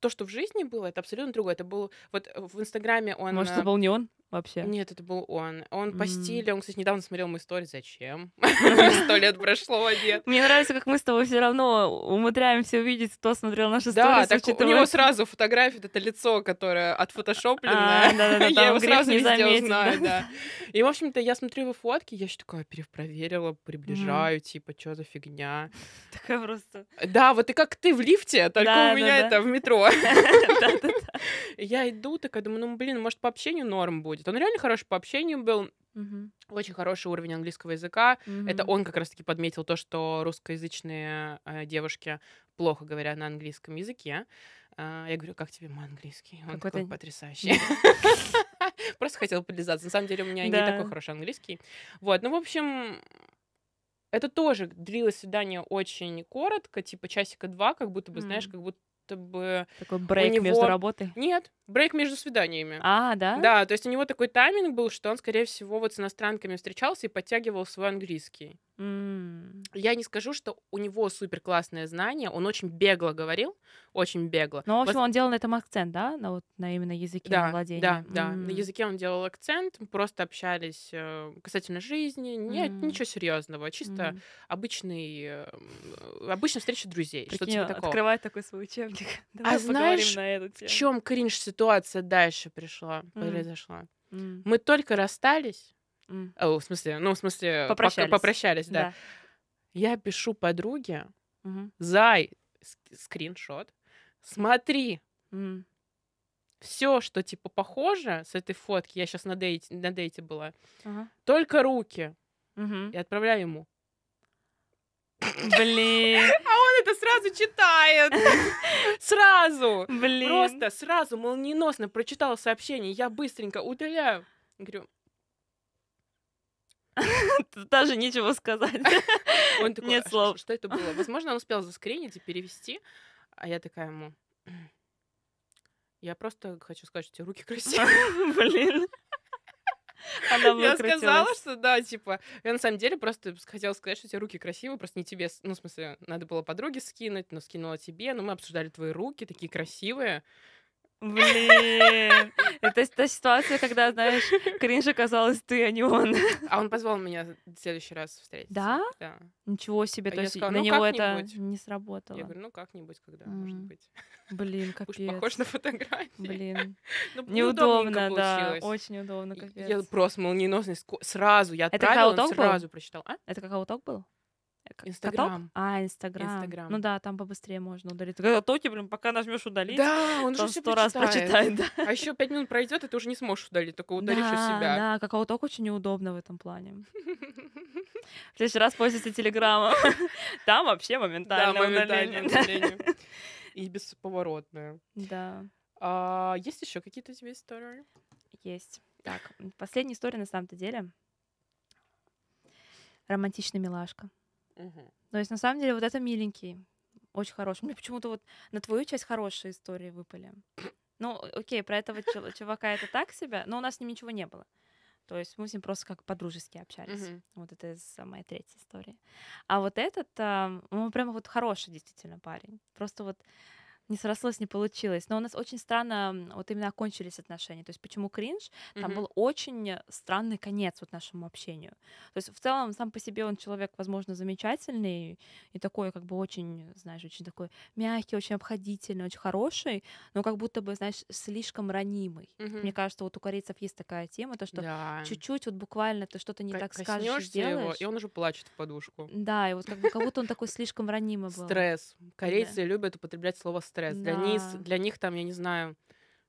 то, что в жизни было, это абсолютно другое. Это был вот в Инстаграме он. Может, это был не он? вообще? Нет, это был он. Он по стилю, он, кстати, недавно смотрел мою историю. Зачем? Сто лет прошло, нет. Мне нравится, как мы с тобой все равно умудряемся увидеть, кто смотрел наши истории. Да, так у него сразу фотография, это лицо, которое отфотошопленное. А, я его сразу везде узнаю, да. И, в общем-то, я смотрю его фотки, я еще такая перепроверила, приближаю, типа, что за фигня. Такая просто... Да, вот и как ты в лифте, только у меня это в метро. Я иду, такая думаю, ну, блин, может, по общению норм будет подходит. Он реально хороший по общению был. Угу. Очень хороший уровень английского языка. Угу. Это он как раз-таки подметил то, что русскоязычные э, девушки плохо говорят на английском языке. Э, я говорю, как тебе мой английский? Он Какой-то... такой потрясающий. Просто хотел подлизаться. На самом деле у меня не такой хороший английский. Вот, ну, в общем, это тоже длилось свидание очень коротко, типа часика два, как будто бы, знаешь, как будто чтобы... Такой брейк него... между работой? Нет, брейк между свиданиями. А, да? Да, то есть у него такой тайминг был, что он, скорее всего, вот с иностранками встречался и подтягивал свой английский. Я не скажу, что у него супер классное знание, он очень бегло говорил, очень бегло. Но, в общем, Пос... он делал на этом акцент, да, на, вот, на именно языке да, владения? Да, mm. да, на языке он делал акцент, просто общались э, касательно жизни, нет, mm. ничего серьезного, чисто mm. обычный, э, обычная встреча друзей, Прикинь, что типа такого. Открывает такой свой учебник. Давай а знаешь, на эту тему. в чем кринж ситуация дальше пришла, mm. произошла? Mm. Мы только расстались, Mm. О, э, в смысле, ну, в смысле, попрощались, попрощались да. да. Я пишу подруге, mm-hmm. зай, скриншот, смотри, mm. все, что, типа, похоже с этой фотки, я сейчас на дейте, на дейте была, uh-huh. только руки. Mm-hmm. И отправляю ему. Блин. А он это сразу читает. Сразу. Блин. Просто сразу молниеносно прочитал сообщение. Я быстренько удаляю. Говорю, даже нечего сказать. Он такой, Нет «А слов. Что это было? Возможно, он успел заскринить и перевести, а я такая ему... Я просто хочу сказать, что у тебя руки красивые. Блин. Она я сказала, что да, типа, я на самом деле просто хотела сказать, что у тебя руки красивые, просто не тебе, ну, в смысле, надо было подруге скинуть, но скинула тебе, но мы обсуждали твои руки, такие красивые. Блин. Это та ситуация, когда, знаешь, кринж оказалась ты, а не он. А он позвал меня в следующий раз встретиться. Да? Да. Ничего себе, а то есть сказала, ну, на него это не сработало. Я говорю, ну как-нибудь, когда, mm. может быть. Блин, капец. Уж похож на фотографии. Блин. ну, неудобно, да. Очень удобно, капец. Я просто молниеносность сразу, я отправила, он сразу прочитал. А? Это как ауток был? Инстаграм. А, Инстаграм. Ну да, там побыстрее можно удалить. Когда токи, блин, пока нажмешь удалить, да, он уже сто раз прочитает. Да. А еще пять минут пройдет, и ты уже не сможешь удалить, только удалишь да, себя. Да, какого ток очень неудобно в этом плане. В следующий раз пользуйся Телеграмом. Там вообще моментально моментально удаление. И бесповоротное. Да. А, есть еще какие-то тебе истории? Есть. Так, последняя история на самом-то деле. Романтичная милашка. То есть, на самом деле, вот это миленький, очень хороший. Мне почему-то вот на твою часть хорошие истории выпали. Ну, окей, про этого чувака это так себя, но у нас с ним ничего не было. То есть мы с ним просто как по-дружески общались. Mm-hmm. Вот это из третья история А вот этот, а, он прям вот хороший действительно парень. Просто вот не срослось, не получилось. Но у нас очень странно вот именно окончились отношения. То есть почему кринж? Там mm-hmm. был очень странный конец вот нашему общению. То есть в целом сам по себе он человек, возможно, замечательный и такой как бы очень, знаешь, очень такой мягкий, очень обходительный, очень хороший, но как будто бы, знаешь, слишком ранимый. Mm-hmm. Мне кажется, вот у корейцев есть такая тема, то что да. чуть-чуть вот буквально ты что-то не К- так скажешь, сделаешь. Его, и он уже плачет в подушку. Да, и вот как, бы, как будто он такой слишком ранимый был. Стресс. Корейцы любят употреблять слово стресс стресс. Да. Для, них, для них там, я не знаю,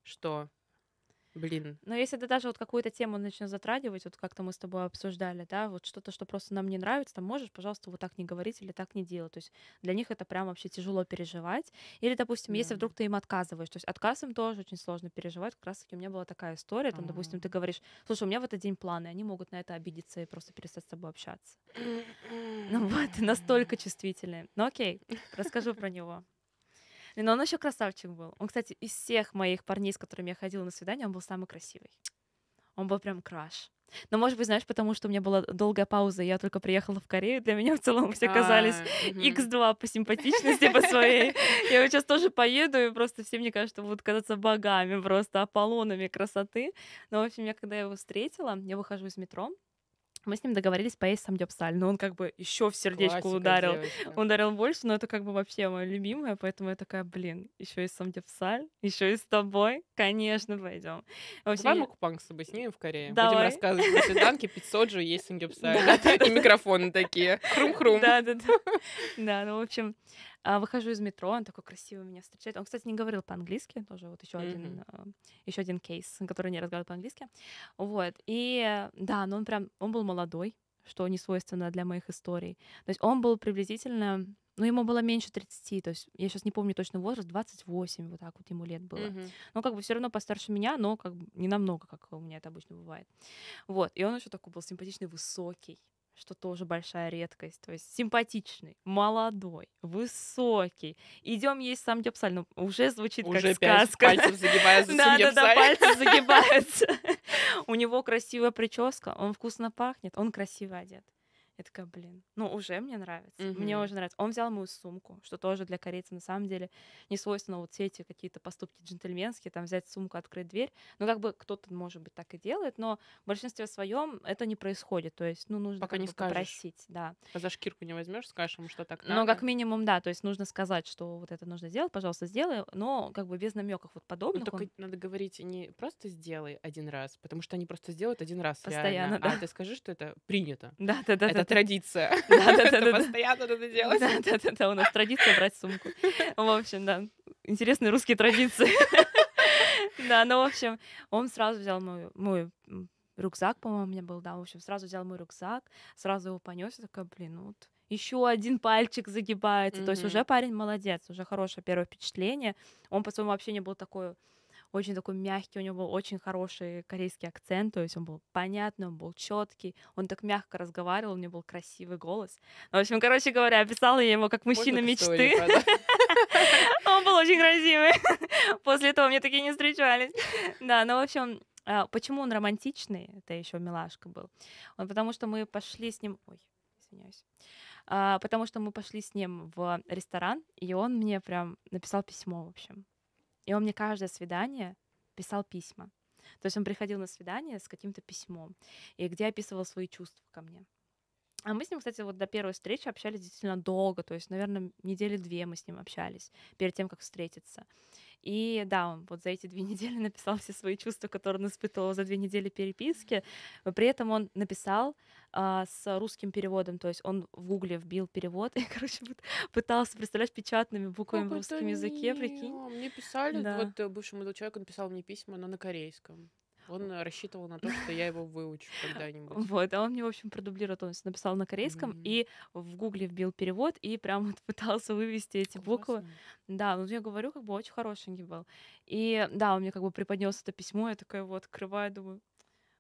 что. Блин. Но если ты даже вот какую-то тему начнешь затрагивать, вот как-то мы с тобой обсуждали, да, вот что-то, что просто нам не нравится, там можешь, пожалуйста, вот так не говорить или так не делать. То есть для них это прям вообще тяжело переживать. Или, допустим, да. если вдруг ты им отказываешь, то есть отказ им тоже очень сложно переживать. Как раз таки у меня была такая история, там, А-а-а. допустим, а. ты говоришь, слушай, у меня в этот день планы, они могут на это обидеться и просто перестать с тобой общаться. Ну вот, настолько чувствительные. Ну окей, расскажу про него. Но он еще красавчик был. Он, кстати, из всех моих парней, с которыми я ходила на свидание, он был самый красивый. Он был прям краш. Но, может быть, знаешь, потому что у меня была долгая пауза, я только приехала в Корею, для меня в целом все а, казались x2 по симпатичности по своей. Я сейчас тоже поеду, и просто все, мне кажется, будут казаться богами, просто Аполлонами красоты. Но, в общем, я когда я его встретила, я выхожу из метро, мы с ним договорились поесть самдепсаль, но он как бы еще в сердечко Классика ударил. Девочка. Он ударил больше, но это как бы вообще мое любимое, поэтому я такая, блин, еще и самдепсаль, еще и с тобой, конечно, пойдем. Общем, Давай я... мукпанг с собой снимем в Корее. Давай. Будем рассказывать на свиданке 500 же есть самдепсаль. И микрофоны такие, хрум-хрум. Да-да-да. Да, ну в общем, а, выхожу из метро, он такой красивый меня встречает. Он, кстати, не говорил по-английски, тоже вот еще один а, еще один кейс, который не разговаривал по-английски. Вот. И да, но он прям, он был молодой, что не свойственно для моих историй. То есть он был приблизительно ну, ему было меньше 30, то есть я сейчас не помню точно возраст, 28 вот так вот ему лет было. Mm-hmm. uh Но как бы все равно постарше меня, но как бы не намного, как у меня это обычно бывает. Вот, и он еще такой был симпатичный, высокий что тоже большая редкость. То есть симпатичный, молодой, высокий. Идем есть сам Дёпсаль. но уже звучит уже как сказка. пальцев загибаются Да, да, да, пальцы загибаются. У него красивая прическа, он вкусно пахнет, он красиво одет. Я такая, блин, ну уже мне нравится, mm-hmm. мне уже нравится. Он взял мою сумку, что тоже для корейца на самом деле не свойственно вот все эти какие-то поступки джентльменские, там взять сумку, открыть дверь. Ну как бы кто-то, может быть, так и делает, но в большинстве своем это не происходит, то есть, ну нужно Пока не попросить, да. А за шкирку не возьмешь, скажешь ему, что так надо. Но как минимум, да, то есть нужно сказать, что вот это нужно сделать, пожалуйста, сделай, но как бы без намеков вот ну, подобных. Ну, только он... надо говорить не просто сделай один раз, потому что они просто сделают один раз. Постоянно, реально, да. А ты скажи, что это принято. Да, да, да. Это да, традиция. Да-да-да. Постоянно надо делать. Да-да-да, у нас традиция брать сумку. В общем, да, интересные русские традиции. Да, ну, в общем, он сразу взял мой мою рюкзак, по-моему, у меня был, да, в общем, сразу взял мой рюкзак, сразу его понес, такая, блин, ну, вот еще один пальчик загибается, mm-hmm. то есть уже парень молодец, уже хорошее первое впечатление, он, по-своему, вообще не был такой очень такой мягкий, у него был очень хороший корейский акцент, то есть он был понятный, он был четкий, он так мягко разговаривал, у него был красивый голос. В общем, короче говоря, описала я его как мужчина Можно мечты. Он был очень красивый. После этого мне такие не встречались. Да, ну, в общем, а, почему он романтичный, это еще милашка был. Он потому что мы пошли с ним... Ой, извиняюсь а, потому что мы пошли с ним в ресторан, и он мне прям написал письмо, в общем. И он мне каждое свидание писал письма. То есть он приходил на свидание с каким-то письмом, и где описывал свои чувства ко мне. А мы с ним, кстати, вот до первой встречи общались действительно долго, то есть, наверное, недели две мы с ним общались перед тем, как встретиться. И да, он вот за эти две недели написал все свои чувства, которые он испытывал за две недели переписки. Но при этом он написал а, с русским переводом, то есть он в гугле вбил перевод и, короче, вот пытался, представлять печатными буквами как в русском языке, прикинь. Мне писали, да. вот э, бывший молодой человек, он мне письма, но на корейском. Он э, рассчитывал на то, что я его выучу когда-нибудь. Вот, а он мне, в общем, продублировал, он написал на корейском и в гугле вбил перевод и прям вот пытался вывести эти буквы. Да, ну я говорю, как бы очень хорошенький был. И да, он мне как бы преподнес это письмо, я такая вот открываю, думаю,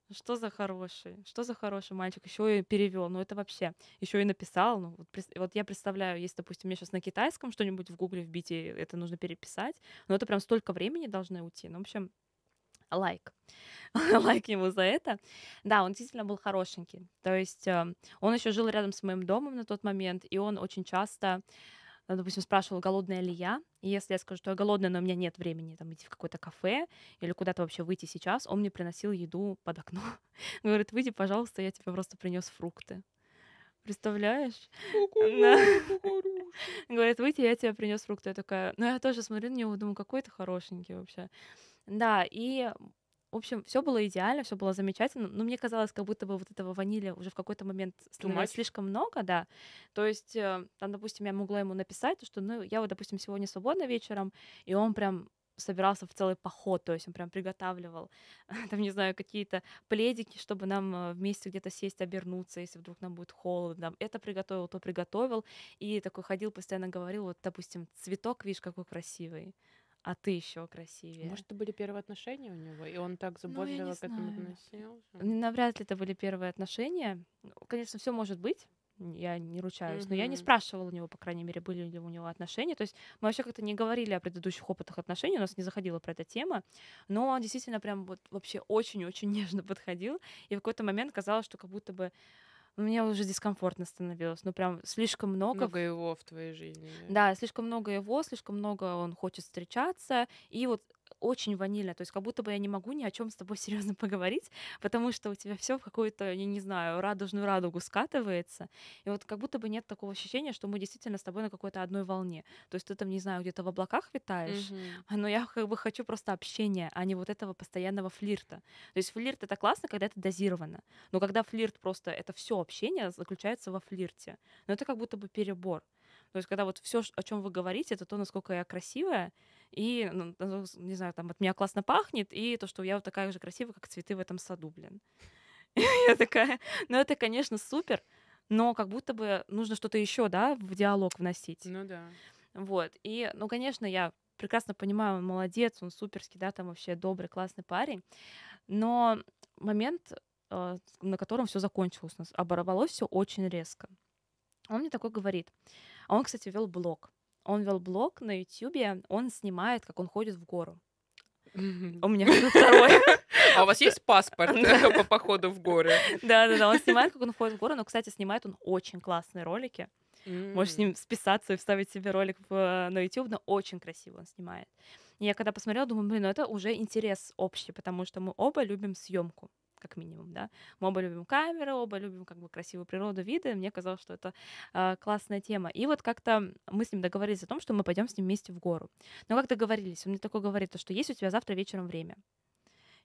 «Ну что за хороший, что за хороший мальчик, еще и перевел, ну это вообще, еще и написал, ну вот, вот я представляю, если, допустим, мне сейчас на китайском что-нибудь в гугле вбить, и это нужно переписать, но это прям столько времени должно уйти, ну в общем, лайк. лайк ему за это. Да, он действительно был хорошенький. То есть эм, он еще жил рядом с моим домом на тот момент, и он очень часто э, допустим, спрашивал, голодная ли я. И если я скажу, что я голодная, но у меня нет времени там, идти в какое-то кафе или куда-то вообще выйти сейчас, он мне приносил еду под окно. Говорит, выйди, пожалуйста, я тебе просто принес фрукты. Представляешь? Ну, Говорит, выйти, я тебе принес фрукты. Я такая, ну я тоже смотрю на него, думаю, какой ты хорошенький вообще. Да, и в общем, все было идеально, все было замечательно, но мне казалось, как будто бы вот этого ванили уже в какой-то момент становилось слишком много, да. То есть, э, там, допустим, я могла ему написать, что, ну, я вот, допустим, сегодня свободна вечером, и он прям собирался в целый поход, то есть он прям приготавливал, там, не знаю, какие-то пледики, чтобы нам э, вместе где-то сесть, обернуться, если вдруг нам будет холодно. Это приготовил, то приготовил. И такой ходил, постоянно говорил, вот, допустим, цветок, видишь, какой красивый а ты еще красивее. Может, это были первые отношения у него, и он так ну, заботливо ну, к этому относился? Навряд ли это были первые отношения. Ну, конечно, все может быть я не ручаюсь, mm-hmm. но я не спрашивала у него, по крайней мере, были ли у него отношения. То есть мы вообще как-то не говорили о предыдущих опытах отношений, у нас не заходила про эта тема, но он действительно прям вот вообще очень-очень нежно подходил, и в какой-то момент казалось, что как будто бы мне уже дискомфортно становилось. Ну, прям слишком много. Много его в твоей жизни. Да, слишком много его, слишком много он хочет встречаться. И вот очень ванильно, то есть как будто бы я не могу ни о чем с тобой серьезно поговорить, потому что у тебя все в какую-то, я не знаю, радужную радугу скатывается, и вот как будто бы нет такого ощущения, что мы действительно с тобой на какой-то одной волне, то есть ты там, не знаю, где-то в облаках витаешь, mm-hmm. но я как бы хочу просто общения, а не вот этого постоянного флирта. То есть флирт — это классно, когда это дозировано, но когда флирт просто — это все общение заключается во флирте, но это как будто бы перебор. То есть когда вот все, о чем вы говорите, это то, насколько я красивая, и, ну, ну не знаю, там от меня классно пахнет, и то, что я вот такая же красивая, как цветы в этом саду, блин. Я такая, ну это, конечно, супер, но как будто бы нужно что-то еще, да, в диалог вносить. Ну да. Вот. И, ну, конечно, я прекрасно понимаю, он молодец, он суперский, да, там вообще добрый, классный парень. Но момент, а, на котором все закончилось у нас, оборвалось все очень резко. Он мне такой говорит. А он, кстати, вел блог. Он вел блог на Ютьюбе, он снимает, как он ходит в гору. У меня второй. А у вас есть паспорт по походу в горы? Да-да-да, он снимает, как он ходит в горы, но, кстати, снимает он очень классные ролики. Можешь с ним списаться и вставить себе ролик э, на YouTube, но очень красиво он снимает. я когда посмотрела, думаю, блин, ну это уже интерес общий, потому что мы оба любим съемку как минимум, да. Мы оба любим камеры, оба любим как бы красивую природу, виды. Мне казалось, что это э, классная тема. И вот как-то мы с ним договорились о том, что мы пойдем с ним вместе в гору. Но как договорились, он мне такой говорит, что есть у тебя завтра вечером время.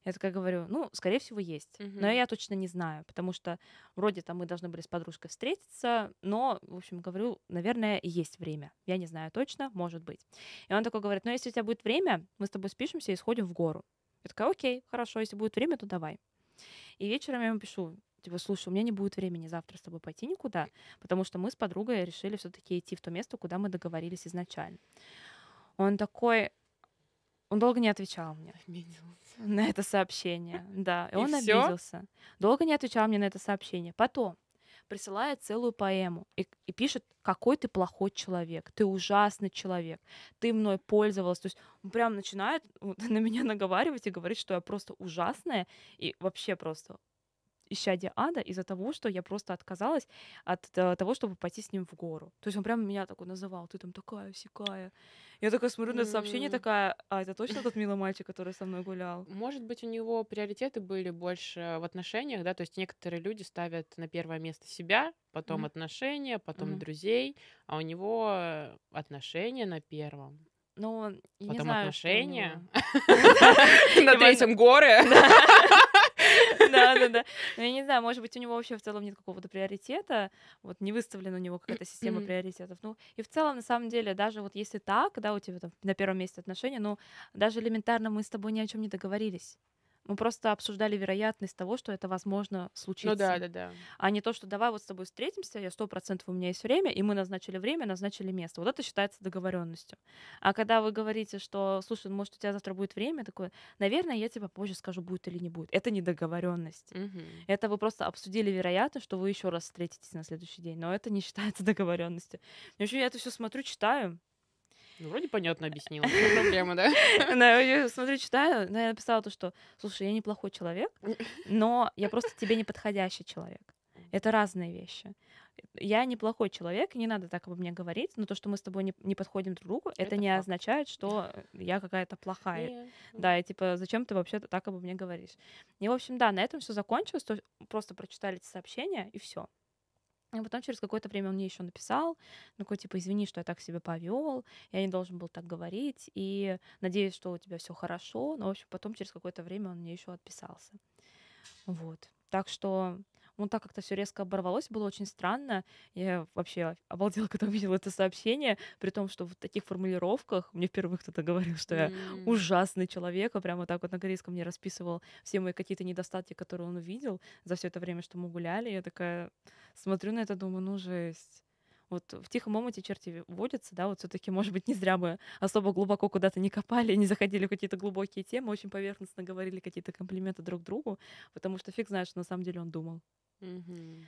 Я такая говорю, ну, скорее всего, есть. Uh-huh. Но я точно не знаю, потому что вроде там мы должны были с подружкой встретиться, но, в общем, говорю, наверное, есть время. Я не знаю точно, может быть. И он такой говорит, ну, если у тебя будет время, мы с тобой спишемся и сходим в гору. Я такая, окей, хорошо, если будет время, то давай. И вечером я ему пишу, типа, слушай, у меня не будет времени завтра с тобой пойти никуда, потому что мы с подругой решили все таки идти в то место, куда мы договорились изначально. Он такой, он долго не отвечал мне. Обиделся. На это сообщение, да. И, и он все? обиделся. Долго не отвечал мне на это сообщение. Потом присылает целую поэму и, и пишет, какой ты плохой человек, ты ужасный человек, ты мной пользовалась. То есть он прям начинает на меня наговаривать и говорит, что я просто ужасная и вообще просто исчадие ада из-за того, что я просто отказалась от э, того, чтобы пойти с ним в гору. То есть он прямо меня такой называл, ты там такая, всякая. Я такая смотрю на сообщение, такая, а это точно тот милый мальчик, который со мной гулял? Может быть, у него приоритеты были больше в отношениях, да, то есть некоторые люди ставят на первое место себя, потом mm отношения, потом mm друзей, а у него отношения на первом. Ну, я Потом не знаю, отношения. На третьем горе. Да, да, да. Но ну, я не знаю, может быть, у него вообще в целом нет какого-то приоритета, вот не выставлена у него какая-то система приоритетов. Ну, и в целом, на самом деле, даже вот если так, да, у тебя там на первом месте отношения, ну, даже элементарно мы с тобой ни о чем не договорились. Мы просто обсуждали вероятность того, что это возможно случится. Ну да, да, да. А не то, что давай вот с тобой встретимся, я сто процентов у меня есть время, и мы назначили время, назначили место. Вот это считается договоренностью. А когда вы говорите, что, слушай, может у тебя завтра будет время, такое, наверное, я тебе позже скажу, будет или не будет. Это не договоренность. Угу. Это вы просто обсудили вероятность, что вы еще раз встретитесь на следующий день. Но это не считается договоренностью. В общем, я это все смотрю, читаю. Ну, вроде понятно объяснила. Проблема, да? Да, смотрю, читаю, но я написала то, что, слушай, я неплохой человек, но я просто тебе не подходящий человек. Это разные вещи. Я неплохой человек, не надо так обо мне говорить, но то, что мы с тобой не, не подходим друг другу, это, это не факт. означает, что я какая-то плохая. Ну да, и типа, зачем ты вообще так обо мне говоришь? И, в общем, да, на этом все закончилось, то просто прочитали эти сообщения, и все. И потом через какое-то время он мне еще написал, такой типа, извини, что я так себя повел, я не должен был так говорить, и надеюсь, что у тебя все хорошо. Но, ну, в общем, потом через какое-то время он мне еще отписался. Вот. Так что но ну, так как-то все резко оборвалось, было очень странно. Я вообще обалдела, когда увидела это сообщение, при том, что в таких формулировках мне впервые кто-то говорил, что я ужасный человек, а прямо так вот на корейском мне расписывал все мои какие-то недостатки, которые он увидел за все это время, что мы гуляли. Я такая смотрю на это, думаю, ну жесть вот в тихом омуте черти водятся, да, вот все таки может быть, не зря мы особо глубоко куда-то не копали, не заходили в какие-то глубокие темы, очень поверхностно говорили какие-то комплименты друг другу, потому что фиг знает, что на самом деле он думал. Mm-hmm.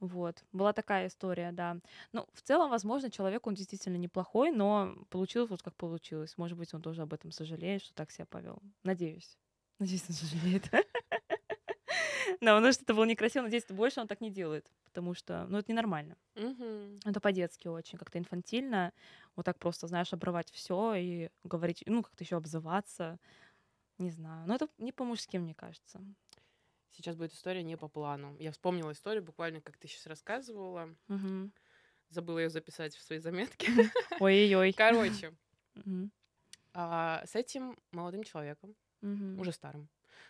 Вот. Была такая история, да. Ну, в целом, возможно, человек, он действительно неплохой, но получилось вот как получилось. Может быть, он тоже об этом сожалеет, что так себя повел. Надеюсь. Надеюсь, он сожалеет. Да, потому ну, что это было некрасиво, надеюсь, больше он так не делает потому что, ну, это ненормально. Угу. Это по-детски очень, как-то инфантильно. Вот так просто, знаешь, обрывать все и говорить, ну, как-то еще обзываться. Не знаю. Но это не по-мужски, мне кажется. Сейчас будет история не по плану. Я вспомнила историю буквально, как ты сейчас рассказывала. Угу. Забыла ее записать в свои заметки. Ой-ой-ой. Короче, угу. а, с этим молодым человеком, угу. уже старым,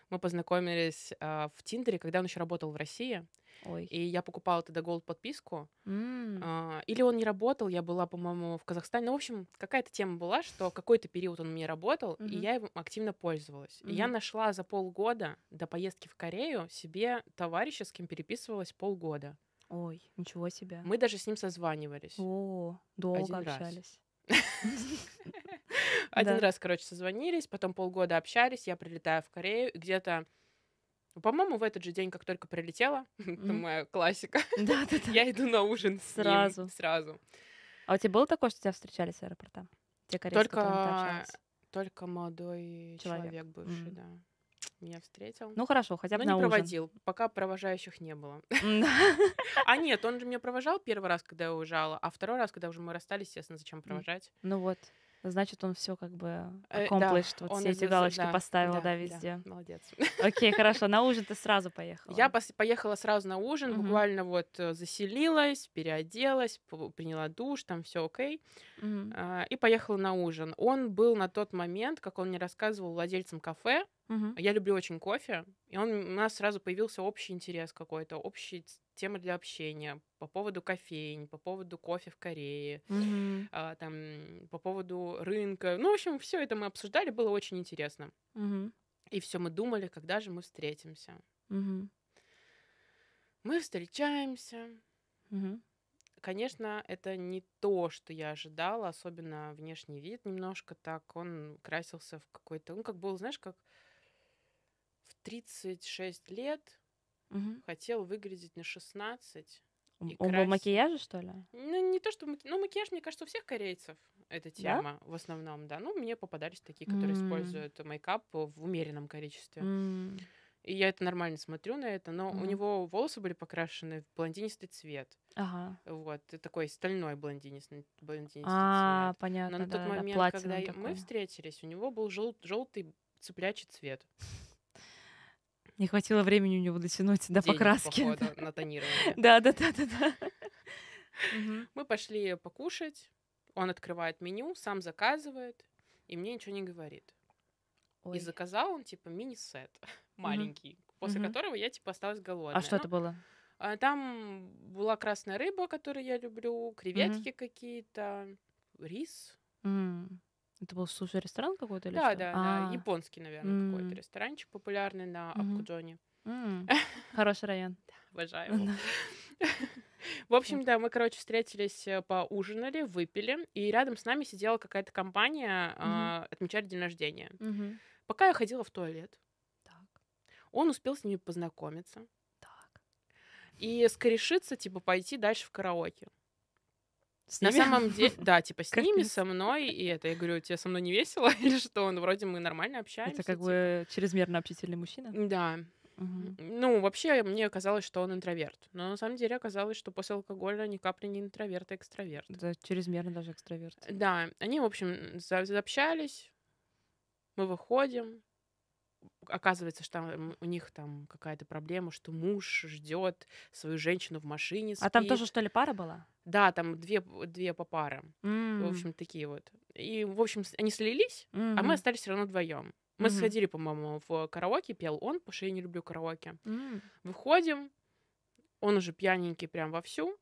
мы познакомились а, в Тиндере, когда он еще работал в России. Ой. И я покупала тогда Gold подписку. Mm. А, или он не работал, я была, по-моему, в Казахстане. Ну, в общем, какая-то тема была, что какой-то период он мне работал, mm-hmm. и я им активно пользовалась. Mm-hmm. И я нашла за полгода до поездки в Корею себе товарища, с кем переписывалась полгода. Ой, ничего себе. Мы даже с ним созванивались. О, долго Один общались. Один раз, короче, созвонились, потом полгода общались, я прилетаю в Корею, где-то по-моему, в этот же день, как только прилетела, это моя классика, я иду на ужин Сразу. Сразу. А у тебя было такое, что тебя встречали с аэропорта? только, только молодой человек, человек бывший, да меня встретил. Ну хорошо, хотя бы Но на не ужин. проводил, пока провожающих не было. А нет, он же меня провожал первый раз, когда я уезжала, а второй раз, когда уже мы расстались, естественно, зачем провожать? Ну вот значит, он все как бы accomplished, э, да, вот все эти галочки да, поставил, да, да везде. Да, молодец. Окей, хорошо, на ужин ты сразу поехала? Я пос- поехала сразу на ужин, угу. буквально вот э, заселилась, переоделась, приняла душ, там все окей, угу. а, и поехала на ужин. Он был на тот момент, как он мне рассказывал, владельцем кафе, Угу. Я люблю очень кофе, и он у нас сразу появился общий интерес какой-то, общий темы для общения по поводу кофеин, по поводу кофе в Корее, mm-hmm. а, там, по поводу рынка. Ну, в общем, все это мы обсуждали, было очень интересно. Mm-hmm. И все мы думали, когда же мы встретимся. Mm-hmm. Мы встречаемся. Mm-hmm. Конечно, это не то, что я ожидала, особенно внешний вид немножко так. Он красился в какой-то... Он как был, знаешь, как в 36 лет Угу. Хотел выглядеть на 16. Он был макияже, что ли? Ну, не то, что маки... Ну, макияж, мне кажется, у всех корейцев эта тема да? в основном, да. Ну, мне попадались такие, которые mm. используют мейкап в умеренном количестве. Mm. И я это нормально смотрю на это, но mm. у него волосы были покрашены в блондинистый цвет. Ага. Вот, такой стальной блондинистый, блондинистый а, цвет. понятно, Но на тот да, момент, да, когда такое. мы встретились, у него был желтый цеплячий цвет. Не хватило времени у него дотянуть до покраски. на тонирование. Да, да, да, да, да. Мы пошли покушать. Он открывает меню, сам заказывает, и мне ничего не говорит. Ой. И заказал он типа мини-сет маленький, после которого я типа осталась голодной А что это ну, было? А, там была красная рыба, которую я люблю, креветки какие-то, рис. Это был суши-ресторан какой-то или да, что? Да, да, а. Японский, наверное, какой-то ресторанчик популярный на Апкуджоне. Хороший район. Обожаю ну его. В общем, да, мы, короче, встретились, э, поужинали, выпили, и рядом с нами сидела какая-то компания, э, отмечали день рождения. Пока я ходила в туалет, он успел с ними познакомиться. И скорешиться, типа, пойти дальше в караоке. С ними? На самом деле, да, типа с ними, со мной, и это, я говорю, тебе со мной не весело, или что, ну, вроде мы нормально общаемся. Это как типа. бы чрезмерно общительный мужчина? Да. Угу. Ну, вообще, мне казалось, что он интроверт. Но на самом деле оказалось, что после алкоголя ни капли не интроверт, а экстраверт. Да, чрезмерно даже экстраверт. Да, они, в общем, за заобщались, мы выходим, оказывается, что там, у них там какая-то проблема, что муж ждет свою женщину в машине. Спит. А там тоже что ли пара была? Да, там две, две по парам. Mm. В общем, такие вот. И, в общем, они слились, mm-hmm. а мы остались все равно вдвоем. Мы mm-hmm. сходили, по-моему, в караоке, пел он, потому что я не люблю караоке. Mm. Выходим, он уже пьяненький прям вовсю.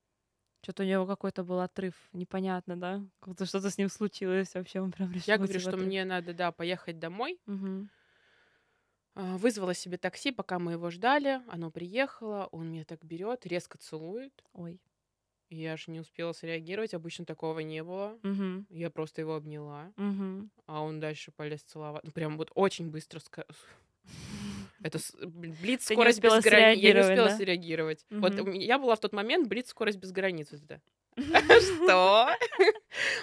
Что-то у него какой-то был отрыв, непонятно, да? Как-то Что-то с ним случилось вообще, он прям решил. Я говорю, что отрыв. мне надо, да, поехать домой. Угу. А, вызвала себе такси, пока мы его ждали. Оно приехало, он меня так берет, резко целует. Ой. Я же не успела среагировать, обычно такого не было. Мгм. Я просто его обняла, Мгм. а он дальше полез целовать. Ну, прям вот очень быстро. Это блиц, скорость без границ. Я не успела среагировать. Вот я была в тот момент блиц, скорость без границ. вот Что?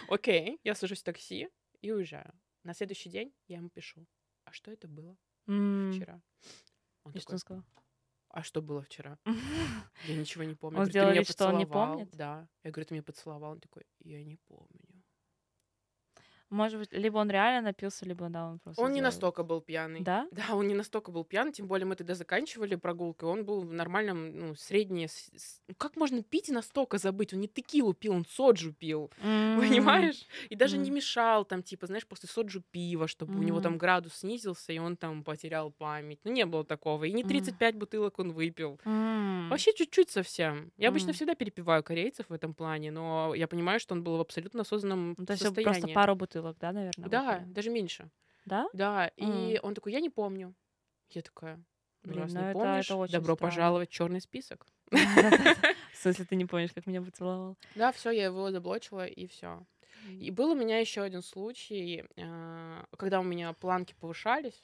Окей, я сажусь в такси и уезжаю. На следующий день я ему пишу. А что это было? вчера. Он и такой, что он сказал? А что было вчера? Я ничего не помню. Он сделал вид, что он не помнит? Да. Я говорю, ты меня поцеловал. Он такой, я не помню. Может быть, либо он реально напился, либо да, он просто. Он делал. не настолько был пьяный. Да? Да, он не настолько был пьяный, тем более мы тогда заканчивали прогулки. он был в нормальном, ну, среднее. Ну, как можно пить и настолько забыть? Он не текилу пил, он соджу пил, mm-hmm. понимаешь? И даже mm-hmm. не мешал там, типа, знаешь, после соджу пива, чтобы mm-hmm. у него там градус снизился, и он там потерял память. Ну, не было такого. И не 35 mm-hmm. бутылок он выпил. Mm-hmm. Вообще чуть-чуть совсем. Я mm-hmm. обычно всегда перепиваю корейцев в этом плане, но я понимаю, что он был в абсолютно осознанном ну, То состоянии. просто пару бутылок бутылок, да, наверное? Да, выпили? даже меньше. Да? Да. Mm. И он такой, я не помню. Я такая, Блин, раз ну не это, помнишь, это добро странно. пожаловать в черный список. В смысле, ты не помнишь, как меня поцеловал? Да, все, я его заблочила, и все. И был у меня еще один случай, а, когда у меня планки повышались.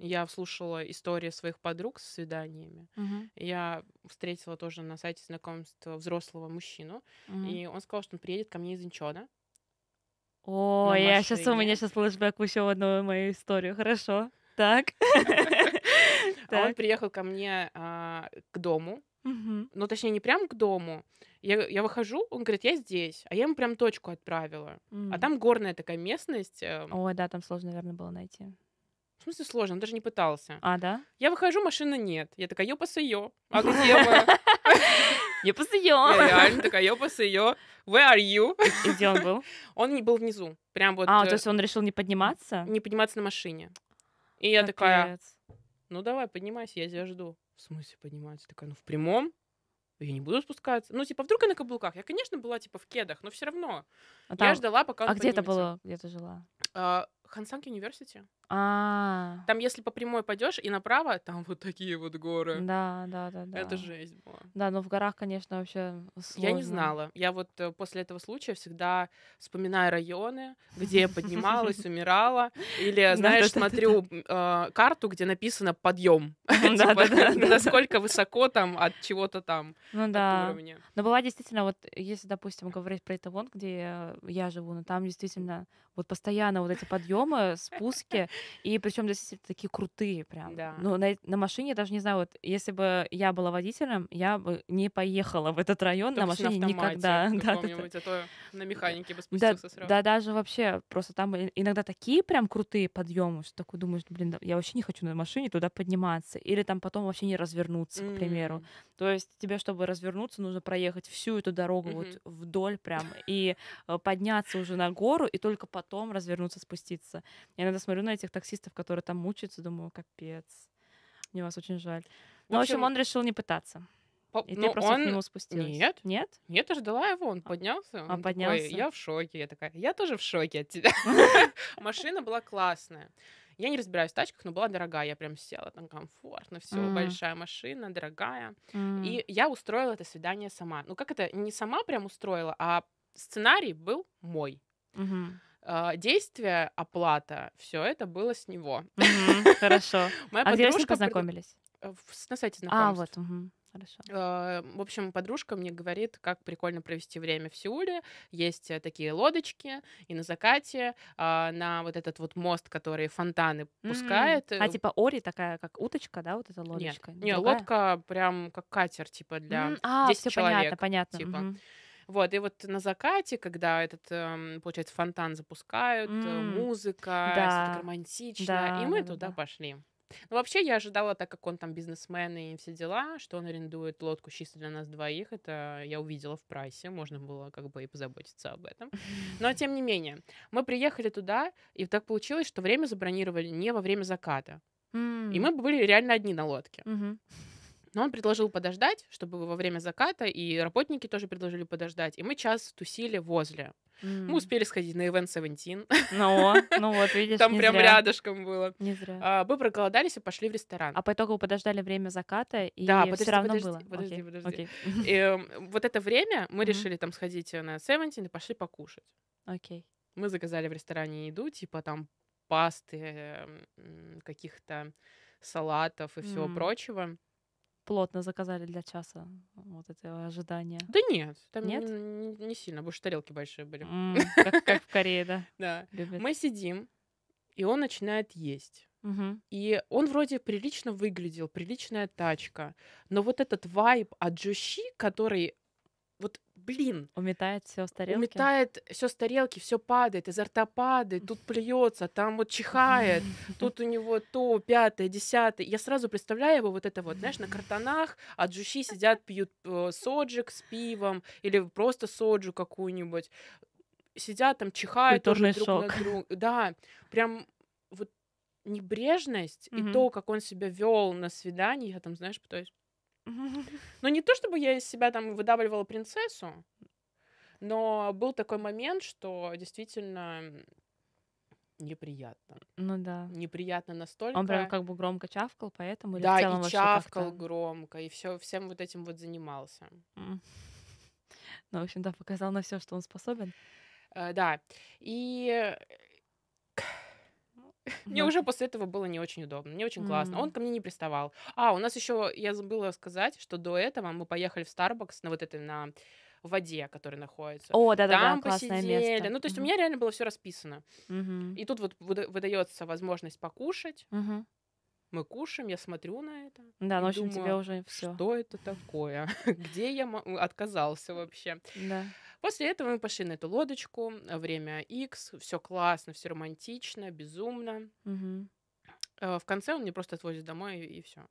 Я слушала истории своих подруг с свиданиями. Uh-huh. Я встретила тоже на сайте знакомства взрослого мужчину. Uh-huh. И он сказал, что он приедет ко мне из Инчона. О, я сейчас у меня сейчас флешбэк еще в одну мою историю. Хорошо. Так. А Он приехал ко мне а, к дому. Ну, точнее, не прям к дому. Я, я выхожу, он говорит, я здесь. А я ему прям точку отправила. А там горная такая местность. Эм. О, да, там сложно, наверное, было найти. В смысле сложно? Он даже не пытался. А, да? Я выхожу, машины нет. Я такая, ё-пасё. А где вы? Я посыё. Реально такая, я посыё. Where are you? И где он был? Он не был внизу. Прям вот. А, э, то есть он решил не подниматься? Не подниматься на машине. И я такая, ну давай, поднимайся, я тебя жду. В смысле подниматься? Такая, ну в прямом? я не буду спускаться. Ну, типа, вдруг я на каблуках. Я, конечно, была, типа, в кедах, но все равно. А я ждала, пока а он А где это было? Где ты жила? А, Хансанг университет. А. Там, если по прямой пойдешь и направо, там вот такие вот горы. Да, да, да, да. Это жесть была. Да, но в горах, конечно, вообще сложно. Я не знала. Я вот э, после этого случая всегда вспоминаю районы, где я поднималась, умирала. Или, знаешь, смотрю а, карту, где написано подъем. Типа, насколько высоко там от чего-то там. Ну да. Но была действительно, вот если, допустим, говорить про это, Итавон, где я живу, но ну там действительно вот постоянно вот эти подъемы, спуски. И причем действительно такие крутые прям. Да. Ну, на, на машине даже не знаю, вот если бы я была водителем, я бы не поехала в этот район Только на машине на никогда. Да, да, да. а то на механике бы спустился да, сразу. Да, даже вообще просто там иногда такие прям крутые подъемы, что такой думаешь, блин, я вообще не хочу на машине туда подниматься. Или там потом вообще не развернуться, mm-hmm. к примеру. То есть тебе, чтобы развернуться, нужно проехать всю эту дорогу mm-hmm. вот вдоль прям и э, подняться уже на гору, и только потом развернуться, спуститься. Я иногда смотрю на этих этих таксистов, которые там мучаются, думаю, капец, мне вас очень жаль. Но, ну, в общем, в общем он решил не пытаться. По... И Но ты ну, просто он... к нему спустилась? Нет. Нет? Нет, я ждала его, он а, поднялся. Он, а, он поднялся? Такой, я в шоке. Я такая, я тоже в шоке от тебя. Машина была классная. Я не разбираюсь в тачках, но была дорогая. Я прям села, там комфортно, все, mm. большая машина, дорогая. Mm. И я устроила это свидание сама. Ну, как это, не сама прям устроила, а сценарий был мой. Mm-hmm. А, действие, оплата, все это было с него. Хорошо. А где вы познакомились? Э, на сайте а, знакомств. А, вот. Хорошо. В общем, подружка мне говорит, как прикольно провести время в Сеуле. Есть э, такие лодочки, и на закате, а, на вот этот вот мост, который фонтаны пускает. Э, а типа Ори такая, как уточка, да, вот эта лодочка? Нет, Нет лодка прям как катер, типа для mm-hmm. а, 10 человек. понятно, понятно. Типа. Mm-hmm. Вот, и вот на закате, когда этот, эм, получается, фонтан запускают, э, М, музыка, да. все романтично, Да, и мы да, туда да. пошли. Ну, вообще, я ожидала, так как он там бизнесмен и все дела, что он арендует лодку чисто для нас двоих. Это я увидела в прайсе, можно было как бы и позаботиться об этом. Но, тем не менее, мы приехали туда, и так получилось, что время забронировали не во время заката. И мы были реально одни на лодке. Мгм. Но он предложил подождать, чтобы во время заката, и работники тоже предложили подождать. И мы час тусили возле. Mm. Мы успели сходить на Event 17. Ну, ну вот, видишь, Там прям зря. рядышком было. Не зря. А, мы проголодались и пошли в ресторан. А по итогу подождали время заката, и да, подожди, равно подожди, было. Подожди, okay. подожди. Okay. И, эм, вот это время мы mm решили там сходить э, на 17 и пошли покушать. Окей. Okay. Мы заказали в ресторане еду, типа там пасты, эм, каких-то салатов и всего mm. прочего плотно заказали для часа вот этого ожидания? Да нет, там нет? Не, не сильно, больше тарелки большие были. Mm, как, как в Корее, да? Да. Любят. Мы сидим, и он начинает есть. Угу. И он вроде прилично выглядел, приличная тачка. Но вот этот вайб от Джоши, который вот блин. Уметает все с тарелки. Уметает все с тарелки, все падает, изо рта падает, тут плюется, там вот чихает, тут у него то, пятое, десятое. Я сразу представляю его вот это вот, знаешь, на картонах от а жущи сидят, пьют э, соджик с пивом или просто соджу какую-нибудь. Сидят там, чихают тоже друг шок. на друга. Да, прям вот небрежность mm-hmm. и то, как он себя вел на свидании, я там, знаешь, пытаюсь но ну, не то, чтобы я из себя там выдавливала принцессу, но был такой момент, что действительно неприятно. Ну да. Неприятно настолько. Он прям как бы громко чавкал, поэтому да, и чавкал громко, и все всем вот этим вот занимался. Mm. Ну, в общем, да, показал на все, что он способен. Э, да. И мне уже после этого было не очень удобно, не очень классно. Он ко мне не приставал. А, у нас еще, я забыла сказать, что до этого мы поехали в Starbucks на вот этой, на воде, которая находится. О, да, да, Там посидели. Ну, то есть у меня реально было все расписано. И тут вот выдается возможность покушать. Мы кушаем, я смотрю на это. Да, но ну, в общем, думаю, тебе уже все. Что это такое? Где я отказался вообще? Да. После этого мы пошли на эту лодочку, э, время X, все классно, все романтично, безумно. Угу. В конце он мне просто отвозит домой и, все.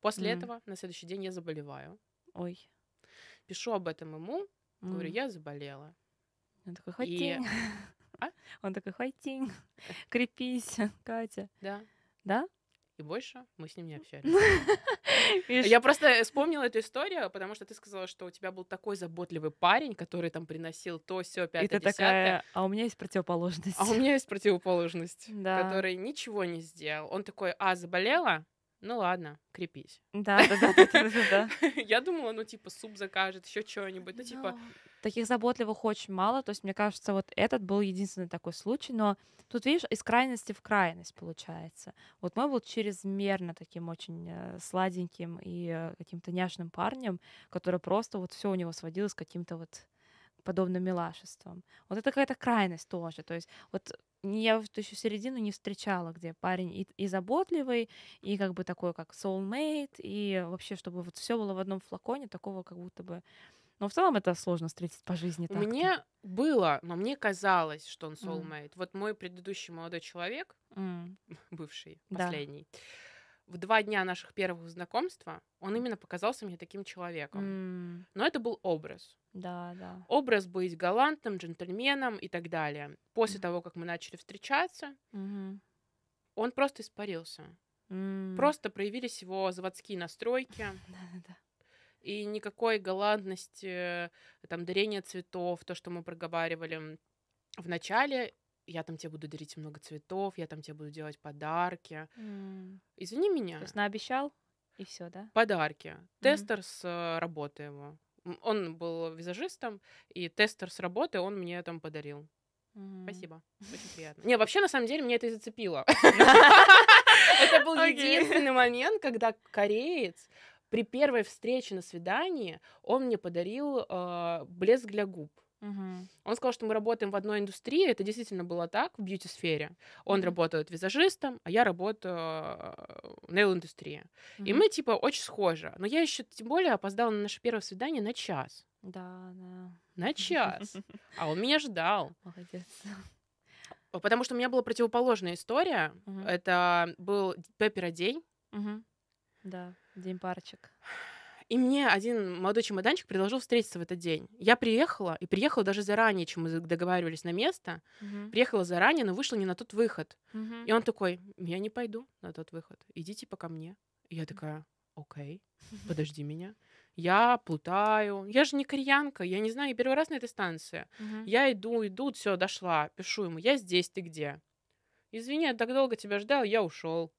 После угу. этого на следующий день я заболеваю. Ой. Пишу об этом ему, говорю, я заболела. Он такой, хотень. И... А? Он такой, хотень, э. крепись, Катя. Да. Да? И больше мы с ним не общались. Я просто э, вспомнила эту историю, потому что ты сказала, что у тебя был такой заботливый парень, который там приносил то, все, пятое, десятое. такая, а у меня есть противоположность. А у меня есть противоположность, который ничего не сделал. Он такой, а, заболела? Ну ладно, крепись. Да, да, да, да, да. Я думала, ну типа суп закажет, еще что-нибудь, ну типа таких заботливых очень мало. То есть, мне кажется, вот этот был единственный такой случай. Но тут, видишь, из крайности в крайность получается. Вот мой был чрезмерно таким очень э, сладеньким и э, каким-то няшным парнем, который просто вот все у него сводилось к каким-то вот подобным милашеством. Вот это какая-то крайность тоже. То есть вот я вот еще середину не встречала, где парень и, и заботливый, и как бы такой, как soulmate, и вообще, чтобы вот все было в одном флаконе, такого как будто бы но в целом это сложно встретить по жизни. Так-то. Мне было, но мне казалось, что он soulmate. Mm. Вот мой предыдущий молодой человек, mm. бывший, последний, да. в два дня наших первых знакомства он именно показался мне таким человеком. Mm. Но это был образ. Да, да. Образ быть галантным, джентльменом и так далее. После mm. того, как мы начали встречаться, mm-hmm. он просто испарился. Mm. Просто проявились его заводские настройки. Да, да, да и никакой галантности, э, там, дарения цветов, то, что мы проговаривали в начале, я там тебе буду дарить много цветов, я там тебе буду делать подарки. Mm. Извини меня. То есть наобещал, и все, да? Подарки. Mm-hmm. Тестер с э, работы его. Он был визажистом, и тестер с работы он мне там подарил. mm Спасибо. Очень приятно. Не, вообще, на самом деле, меня это и зацепило. Это был единственный момент, когда кореец при первой встрече на свидании он мне подарил э, блеск для губ. Угу. Он сказал, что мы работаем в одной индустрии, это действительно было так в бьюти-сфере. Он угу. работает визажистом, а я работаю а, в нейл-индустрии. Угу. И мы, типа, очень схожи. Но я еще, тем более, опоздала на наше первое свидание на час. Да, да. На час. А он меня ждал. Молодец. Потому что у меня была противоположная история. Угу. Это был День Угу. Да, день парочек. И мне один молодой чемоданчик предложил встретиться в этот день. Я приехала, и приехала даже заранее, чем мы договаривались на место. Угу. Приехала заранее, но вышла не на тот выход. Угу. И он такой, я не пойду на тот выход, идите пока мне. И я такая, окей, подожди меня. Я плутаю. Я же не кореянка, я не знаю, я первый раз на этой станции. Угу. Я иду, иду, все, дошла, пишу ему, я здесь, ты где? Извини, я так долго тебя ждал, я ушел.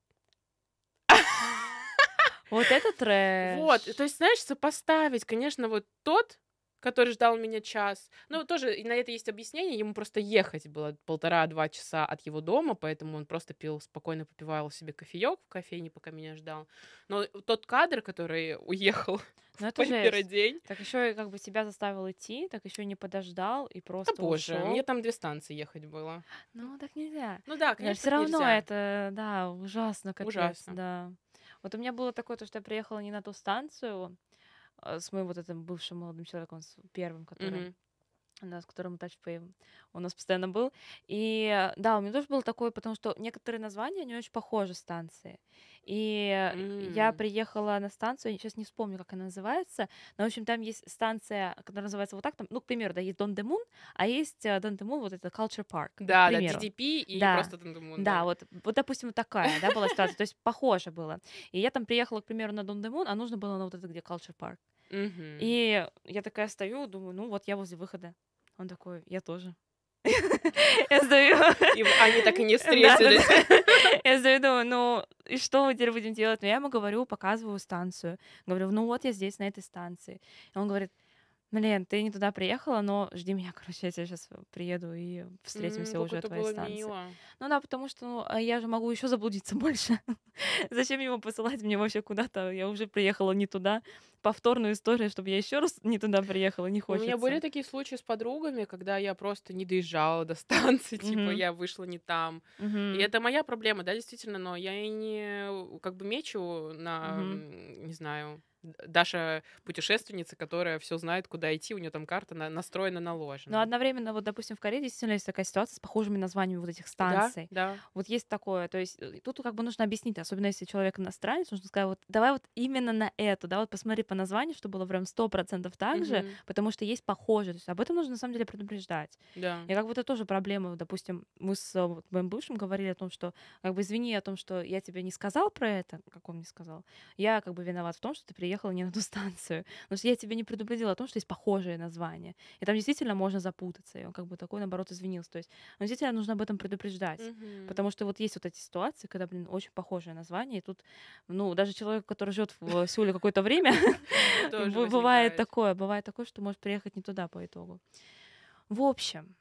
Вот это трэш. Вот, то есть, знаешь, сопоставить, конечно, вот тот, который ждал меня час. Ну, тоже на это есть объяснение. Ему просто ехать было полтора-два часа от его дома, поэтому он просто пил, спокойно попивал себе кофеек в кофейне, пока меня ждал. Но тот кадр, который уехал ну, это же день. Так еще и как бы тебя заставил идти, так еще не подождал и просто. А боже, мне там две станции ехать было. Ну так нельзя. Ну да, конечно. Но все равно нельзя. это да ужасно, капец, ужасно. да. Вот у меня было такое, то, что я приехала не на ту станцию а, с моим вот этим бывшим молодым человеком, с первым, который... Mm-hmm да, с которым TouchPay у нас постоянно был. И да, у меня тоже было такое, потому что некоторые названия они очень похожи станции. И mm. я приехала на станцию, я сейчас не вспомню, как она называется, но, в общем, там есть станция, которая называется вот так, там, ну, к примеру, да, есть Дон Демун, а есть э, Дон Демун, вот это Culture Park. Да, да, DDP и да. просто Дон Демун. Да, да. Вот, вот, допустим, вот такая, да, была ситуация, то есть похоже было. И я там приехала, к примеру, на Дон Демун, а нужно было на вот это, где Culture Park. Mm-hmm. И я такая стою, думаю, ну вот я возле выхода. Он такой, я тоже. Я сдаю. Они так и не встретились. Я сдаю, думаю, ну и что мы теперь будем делать? Но ну, я ему говорю, показываю станцию. Говорю, ну вот я здесь, на этой станции. он говорит, Блин, ты не туда приехала, но жди меня, короче, я сейчас приеду и встретимся уже от твоей станции. Ну да, потому что ну, а я же могу еще заблудиться больше. Зачем его посылать мне вообще куда-то? Я уже приехала не туда повторную историю, чтобы я еще раз не туда приехала, не хочется. Ну, у меня были такие случаи с подругами, когда я просто не доезжала до станции, mm-hmm. типа я вышла не там. Mm-hmm. И это моя проблема, да, действительно, но я и не как бы мечу на, mm-hmm. не знаю, Даша путешественница, которая все знает, куда идти, у нее там карта на, настроена, наложена. Но одновременно, вот, допустим, в Корее действительно есть такая ситуация с похожими названиями вот этих станций. Да, да. Вот есть такое. То есть э, тут как бы нужно объяснить, особенно если человек иностранец, нужно сказать, вот давай вот именно на эту, да, вот посмотри, по названию, что было прям 100% так mm-hmm. же, потому что есть похожие. То есть об этом нужно на самом деле предупреждать. Yeah. И как бы это тоже проблема, допустим, мы с э, вот, моим бывшим говорили о том, что как бы извини о том, что я тебе не сказал про это, как он мне сказал, я как бы виноват в том, что ты приехала не на ту станцию. Потому что я тебе не предупредила о том, что есть похожие названия. И там действительно можно запутаться. И он как бы такой, наоборот, извинился. То есть ну, действительно нужно об этом предупреждать. Mm-hmm. Потому что вот есть вот эти ситуации, когда, блин, очень похожие названия И тут, ну, даже человек, который живет в э, Сеуле какое-то время, Бывает такое, бывает такое, что может приехать не туда по итогу. В общем,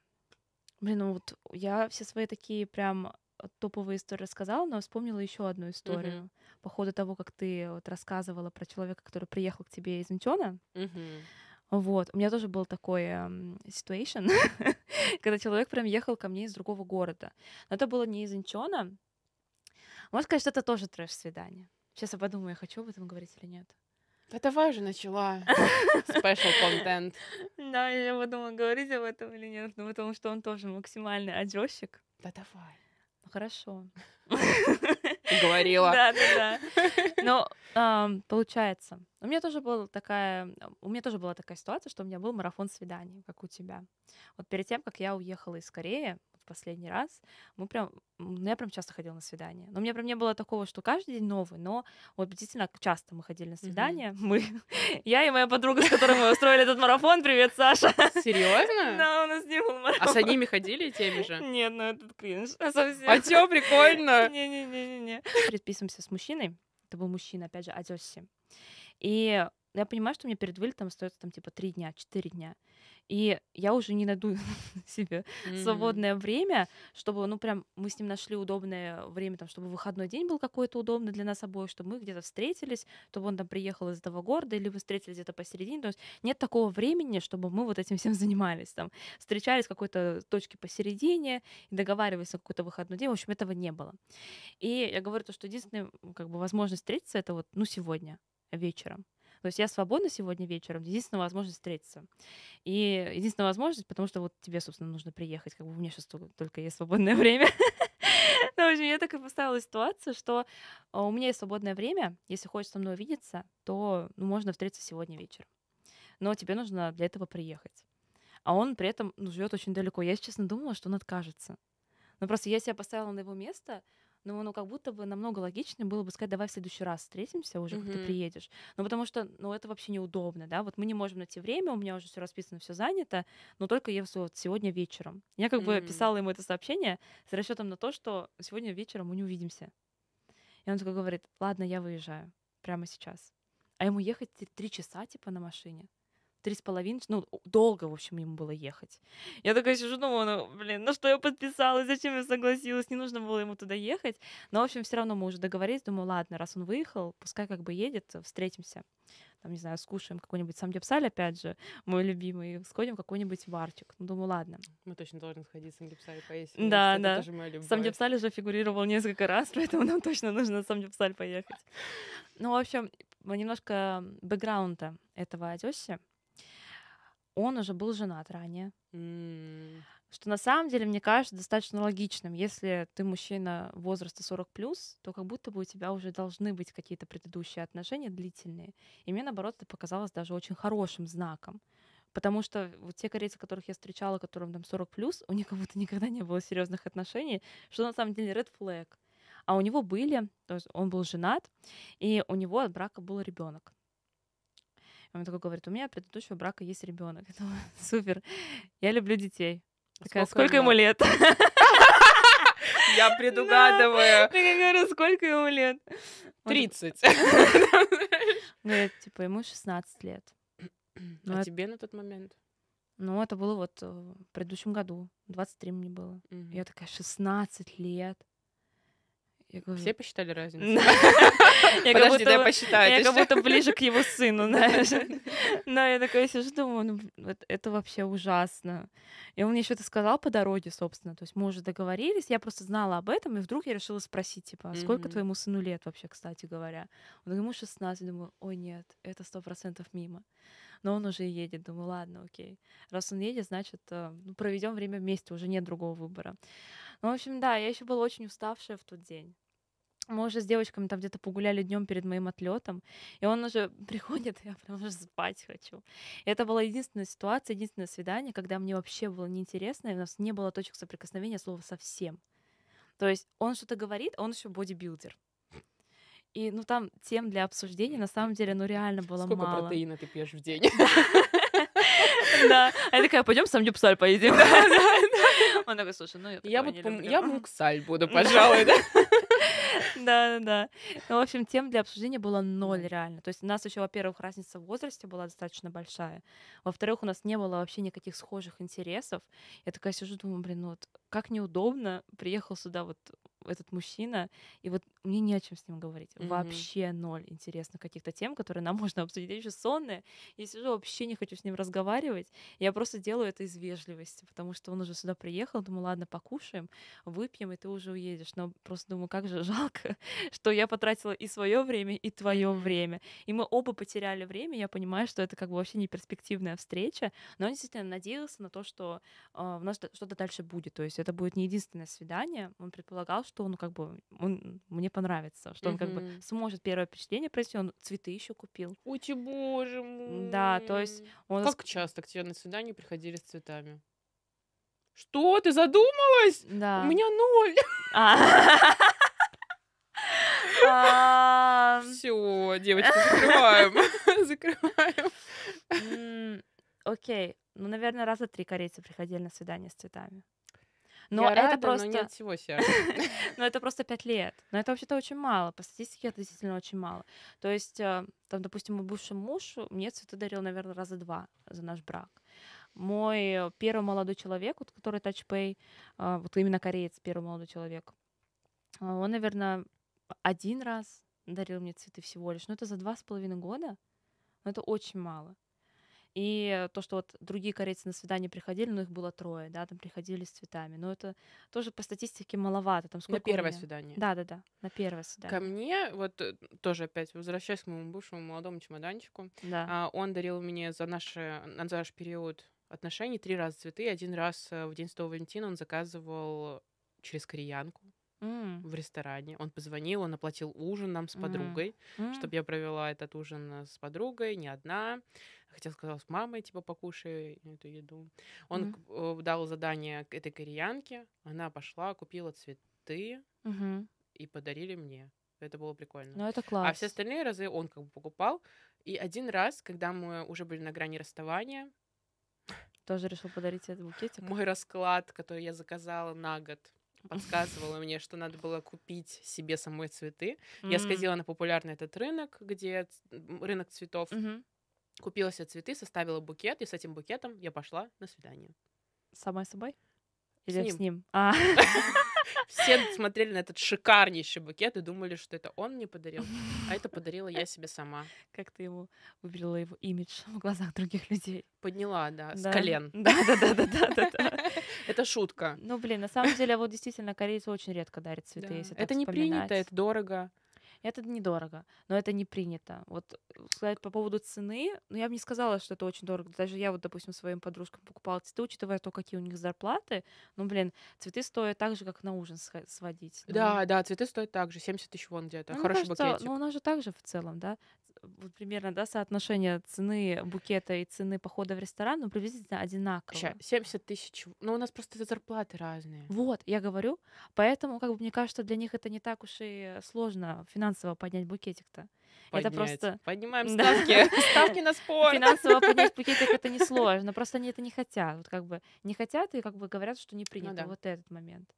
блин, ну вот я все свои такие прям э, топовые истории рассказала, но вспомнила еще одну историю. По ходу того, как ты вот рассказывала про человека, который приехал к тебе из Митёна. Вот, у меня тоже был такой эм, ситуация, когда человек прям ехал ко мне из другого города. Но это было не из Инчона. Можно сказать, что это тоже трэш-свидание. Сейчас я подумаю, я хочу об этом говорить или нет. Да давай уже начала. Спешл контент. Да, я подумала, говорить об этом или нет, но ну, потому что он тоже максимальный одёжчик. Да давай. Ну, хорошо. Говорила. Да, да, да. Но получается, у меня тоже была такая, у меня тоже была такая ситуация, что у меня был марафон свиданий, как у тебя. Вот перед тем, как я уехала из Кореи, в последний раз, мы прям, ну, я прям часто ходила на свидание. Но у меня прям не было такого, что каждый день новый, но вот действительно часто мы ходили на свидание. Mm-hmm. Мы, я и моя подруга, с которой мы устроили этот марафон. Привет, Саша. Серьезно? Да, у нас не был марафон. А с одними ходили и теми же? Нет, ну этот кринж совсем. А чё, а прикольно? Не-не-не-не-не. Предписываемся с мужчиной. Это был мужчина, опять же, Адёсси. И я понимаю, что мне перед вылетом остается там типа три дня, четыре дня. И я уже не найду себе mm-hmm. свободное время, чтобы, ну, прям мы с ним нашли удобное время, там, чтобы выходной день был какой-то удобный для нас обоих, чтобы мы где-то встретились, чтобы он там приехал из этого города, или мы встретились где-то посередине. То есть нет такого времени, чтобы мы вот этим всем занимались. Там, встречались в какой-то точке посередине, договаривались на какой-то выходной день. В общем, этого не было. И я говорю то, что единственная как бы, возможность встретиться — это вот, ну, сегодня вечером. То есть я свободна сегодня вечером, единственная возможность встретиться. И единственная возможность, потому что вот тебе, собственно, нужно приехать, как бы у меня сейчас только есть свободное время. Ну, в общем, я так и поставила ситуацию, что э, у меня есть свободное время, если хочешь со мной увидеться, то ну, можно встретиться сегодня вечером. Но тебе нужно для этого приехать. А он при этом ну, живет очень далеко. Я, честно, думала, что он откажется. Но ну, просто я себя поставила на его место, но ну, оно как будто бы намного логичнее было бы сказать, давай в следующий раз встретимся уже, mm-hmm. как ты приедешь. Ну, потому что, ну, это вообще неудобно, да, вот мы не можем найти время, у меня уже все расписано, все занято, но только если вот сегодня вечером. Я как mm-hmm. бы писала ему это сообщение с расчетом на то, что сегодня вечером мы не увидимся. И он такой говорит, ладно, я выезжаю прямо сейчас. А ему ехать три часа, типа, на машине три с половиной, ну, долго, в общем, ему было ехать. Я такая сижу, думаю, ну, блин, ну что я подписалась, зачем я согласилась, не нужно было ему туда ехать. Но, в общем, все равно мы уже договорились, думаю, ладно, раз он выехал, пускай как бы едет, встретимся. Там, не знаю, скушаем какой-нибудь сам гипсаль, опять же, мой любимый, сходим в какой-нибудь барчик. Ну, думаю, ладно. Мы точно должны сходить сам гипсаль поесть. Да, да. Это тоже Сам гипсаль уже фигурировал несколько раз, поэтому нам точно нужно сам гипсаль поехать. Ну, в общем, немножко бэкграунда этого Одесси он уже был женат ранее. Что на самом деле, мне кажется, достаточно логичным. Если ты мужчина возраста 40 плюс, то как будто бы у тебя уже должны быть какие-то предыдущие отношения длительные. И мне, наоборот, это показалось даже очень хорошим знаком. Потому что вот те корейцы, которых я встречала, которым там 40 плюс, у них как будто никогда не было серьезных отношений, что на самом деле red flag. А у него были, то есть он был женат, и у него от брака был ребенок. А он такой говорит, у меня от предыдущего брака есть ребенок. Я думаю, супер, я люблю детей. Такая, сколько, сколько ему лет? Я предугадываю. Я говорю, сколько ему лет? 30. Говорит, типа, ему 16 лет. Ну, а тебе на тот момент? Ну, это было вот э, в предыдущем году. 23 мне было. Я такая, 16 лет. Я говорю, Все посчитали разницу? Я как будто, я посчитаю. Я как будто ближе к его сыну, знаешь. Но я такая сижу, думаю, ну, это вообще ужасно. И он мне еще это сказал по дороге, собственно. То есть мы уже договорились, я просто знала об этом, и вдруг я решила спросить, типа, «А сколько твоему сыну лет вообще, кстати говоря? Он ему 16, думаю, ой, нет, это сто процентов мимо но он уже едет. Думаю, ладно, окей. Раз он едет, значит, э, ну, проведем время вместе, уже нет другого выбора. Ну, в общем, да, я еще была очень уставшая в тот день мы уже с девочками там где-то погуляли днем перед моим отлетом, и он уже приходит, я прям уже спать хочу. И это была единственная ситуация, единственное свидание, когда мне вообще было неинтересно, и у нас не было точек соприкосновения слова совсем. То есть он что-то говорит, он еще бодибилдер. И ну там тем для обсуждения на самом деле ну реально было Сколько мало. Сколько протеина ты пьешь в день? Да. А я такая, пойдем сам дюпсаль поедим. Он такой, слушай, ну я Я муксаль буду, пожалуй, да? Да, да, да. Ну, в общем, тем для обсуждения было ноль реально. То есть у нас еще, во-первых, разница в возрасте была достаточно большая. Во-вторых, у нас не было вообще никаких схожих интересов. Я такая сижу, думаю, блин, ну вот как неудобно. Приехал сюда вот этот мужчина, и вот мне не о чем с ним говорить. Mm-hmm. Вообще ноль интересных каких-то тем, которые нам можно обсудить. Я еще сонная, я сижу, вообще не хочу с ним разговаривать. Я просто делаю это из вежливости, потому что он уже сюда приехал, думаю, ладно, покушаем, выпьем, и ты уже уедешь. Но просто думаю, как же жалко, что я потратила и свое время, и твое mm-hmm. время. И мы оба потеряли время, я понимаю, что это как бы вообще не перспективная встреча, но он действительно надеялся на то, что э, у нас что-то дальше будет. То есть это будет не единственное свидание. Он предполагал, что он как бы он мне понравится, что он как бы сможет первое впечатление произвести, он цветы еще купил. Ой, боже мой. Да, то есть он... Как часто к тебе на свидание приходили с цветами? Что, ты задумалась? Да. У меня ноль. А. Все, девочки, закрываем. Закрываем. Окей. Ну, наверное, раза три корейцы приходили на свидание с цветами. Но я это рада, просто... Но нет всего себя. но это просто пять лет. Но это вообще-то очень мало. По статистике это действительно очень мало. То есть, э, там, допустим, мой бывший муж мне цветы дарил, наверное, раза два за наш брак. Мой первый молодой человек, вот, который TouchPay, э, вот именно кореец, первый молодой человек, э, он, наверное, один раз дарил мне цветы всего лишь. Но это за два с половиной года. Но это очень мало. И то, что вот другие корейцы на свидание приходили, но их было трое, да, там приходили с цветами. Но это тоже по статистике маловато. Там сколько на первое меня... свидание. Да, да, да. На первое свидание. Ко мне, вот э, тоже опять возвращаясь к моему бывшему молодому чемоданчику, да. а, он дарил мне за, наши, за наш период отношений три раза цветы. Один раз э, в День Святого Валентина он заказывал через кореянку mm. в ресторане. Он позвонил, он оплатил ужин нам с подругой, Mm. чтобы я провела этот ужин э, с подругой, не одна хотел сказать с мамой, типа, покушай ну, эту еду. Он mm-hmm. дал задание этой кореянке, она пошла, купила цветы mm-hmm. и подарили мне. Это было прикольно. Ну, это а класс. А все остальные разы он как бы покупал. И один раз, когда мы уже были на грани расставания... Тоже решил подарить этот букетик? Мой расклад, который я заказала на год, подсказывала мне, что надо было купить себе самой цветы. Mm-hmm. Я сходила на популярный этот рынок, где рынок цветов. Mm-hmm. Купила себе цветы, составила букет, и с этим букетом я пошла на свидание. Самой собой? Или с ним? С ним? А. Все смотрели на этот шикарнейший букет и думали, что это он мне подарил, а это подарила я себе сама. Как ты ему выбрала его имидж в глазах других людей? Подняла, да, да. с колен. Да, да, да, да, да, да. Это шутка. Ну, блин, на самом деле, а вот действительно корейцы очень редко дарят цветы, если Это не принято, это дорого. Это недорого, но это не принято. Вот э, сказать по поводу цены, ну, я бы не сказала, что это очень дорого. Даже я вот, допустим, своим подружкам покупала цветы, учитывая то, какие у них зарплаты. Ну, блин, цветы стоят так же, как на ужин сводить. Да, ну, да, цветы стоят так же, 70 тысяч вон где-то. Ну, Хороший кажется, букетик. Ну, у нас же так же в целом, да? вот примерно, да, соотношение цены букета и цены похода в ресторан, ну, приблизительно одинаково. Сейчас, 70 тысяч. Ну, у нас просто зарплаты разные. Вот, я говорю. Поэтому, как бы, мне кажется, для них это не так уж и сложно финансово поднять букетик-то. Поднять. Это просто... Поднимаем ставки. Ставки на спорт Финансово поднять букетик это не сложно. Просто они это не хотят. Вот как бы не хотят и как бы говорят, что не ну принято. Вот этот момент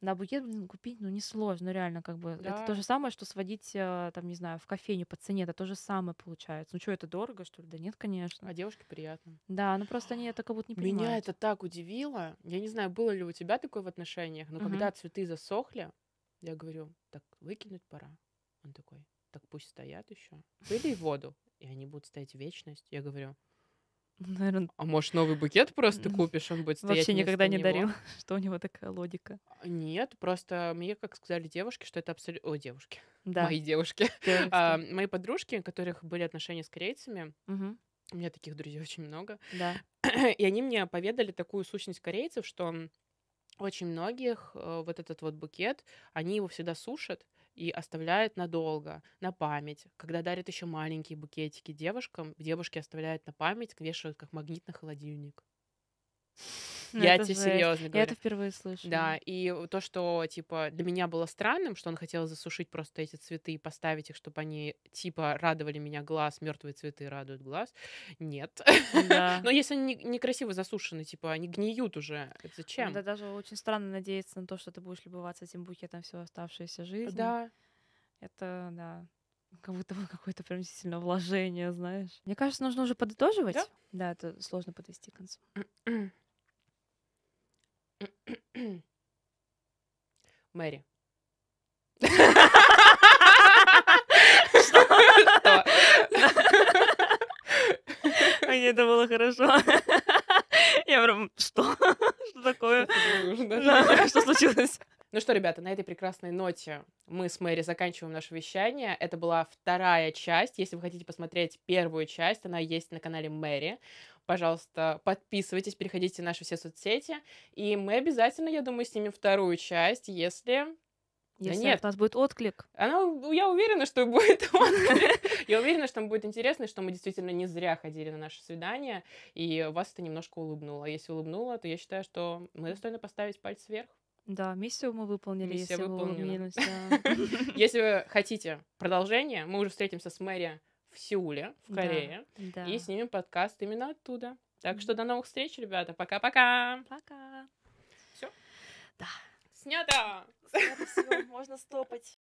на букет, блин, купить, ну, несложно, ну, реально, как бы. Да. Это то же самое, что сводить, э, там, не знаю, в кофейню по цене, это то же самое получается. Ну, что, это дорого, что ли? Да нет, конечно. А девушке приятно. Да, ну, просто они это как будто не понимают. Меня это так удивило. Я не знаю, было ли у тебя такое в отношениях, но угу. когда цветы засохли, я говорю, так, выкинуть пора. Он такой, так пусть стоят еще. вылей воду, и они будут стоять вечность. Я говорю, Наверное... А может, новый букет просто купишь, он будет стоять Вообще никогда не него. дарил, что у него такая логика. А, нет, просто мне, как сказали девушки, что это абсолютно... О, девушки. Да. Мои девушки. А, мои подружки, у которых были отношения с корейцами, угу. у меня таких друзей очень много. Да. И они мне поведали такую сущность корейцев, что очень многих э, вот этот вот букет, они его всегда сушат, и оставляет надолго, на память. Когда дарят еще маленькие букетики девушкам, девушки оставляют на память, вешают как магнит на холодильник. Я тебе серьезно говорю. Я это впервые слышу. Да, и то, что, типа, для меня было странным, что он хотел засушить просто эти цветы и поставить их, чтобы они, типа, радовали меня глаз, мертвые цветы радуют глаз. Нет. Да. Но если они некрасиво засушены, типа, они гниют уже. Это зачем? Это даже очень странно надеяться на то, что ты будешь любоваться этим букетом всю оставшуюся жизнь. Да. Это, да, как будто бы какое-то прям сильно вложение, знаешь. Мне кажется, нужно уже подытоживать. Да, да это сложно подвести к концу. Мэри. Что? Мне это было хорошо. Я прям, что? Что такое? Что случилось? Ну что, ребята, на этой прекрасной ноте мы с Мэри заканчиваем наше вещание. Это была вторая часть. Если вы хотите посмотреть первую часть, она есть на канале Мэри. Пожалуйста, подписывайтесь, переходите в наши все соцсети. И мы обязательно, я думаю, снимем вторую часть, если если да нет. у нас будет отклик. Она, я уверена, что будет отклик. Я уверена, что там будет интересно, что мы действительно не зря ходили на наше свидание, и вас это немножко улыбнуло. Если улыбнуло, то я считаю, что мы достойны поставить палец вверх. Да, миссию мы выполнили. Миссия если выполнена. Минус, Если вы хотите продолжение, мы уже встретимся с Мэри в Сеуле, в Корее, и снимем подкаст именно оттуда. Так что до новых встреч, ребята. Пока-пока. Пока. -пока. Пока. Все? Да. Снято. Снято все. Можно стопать.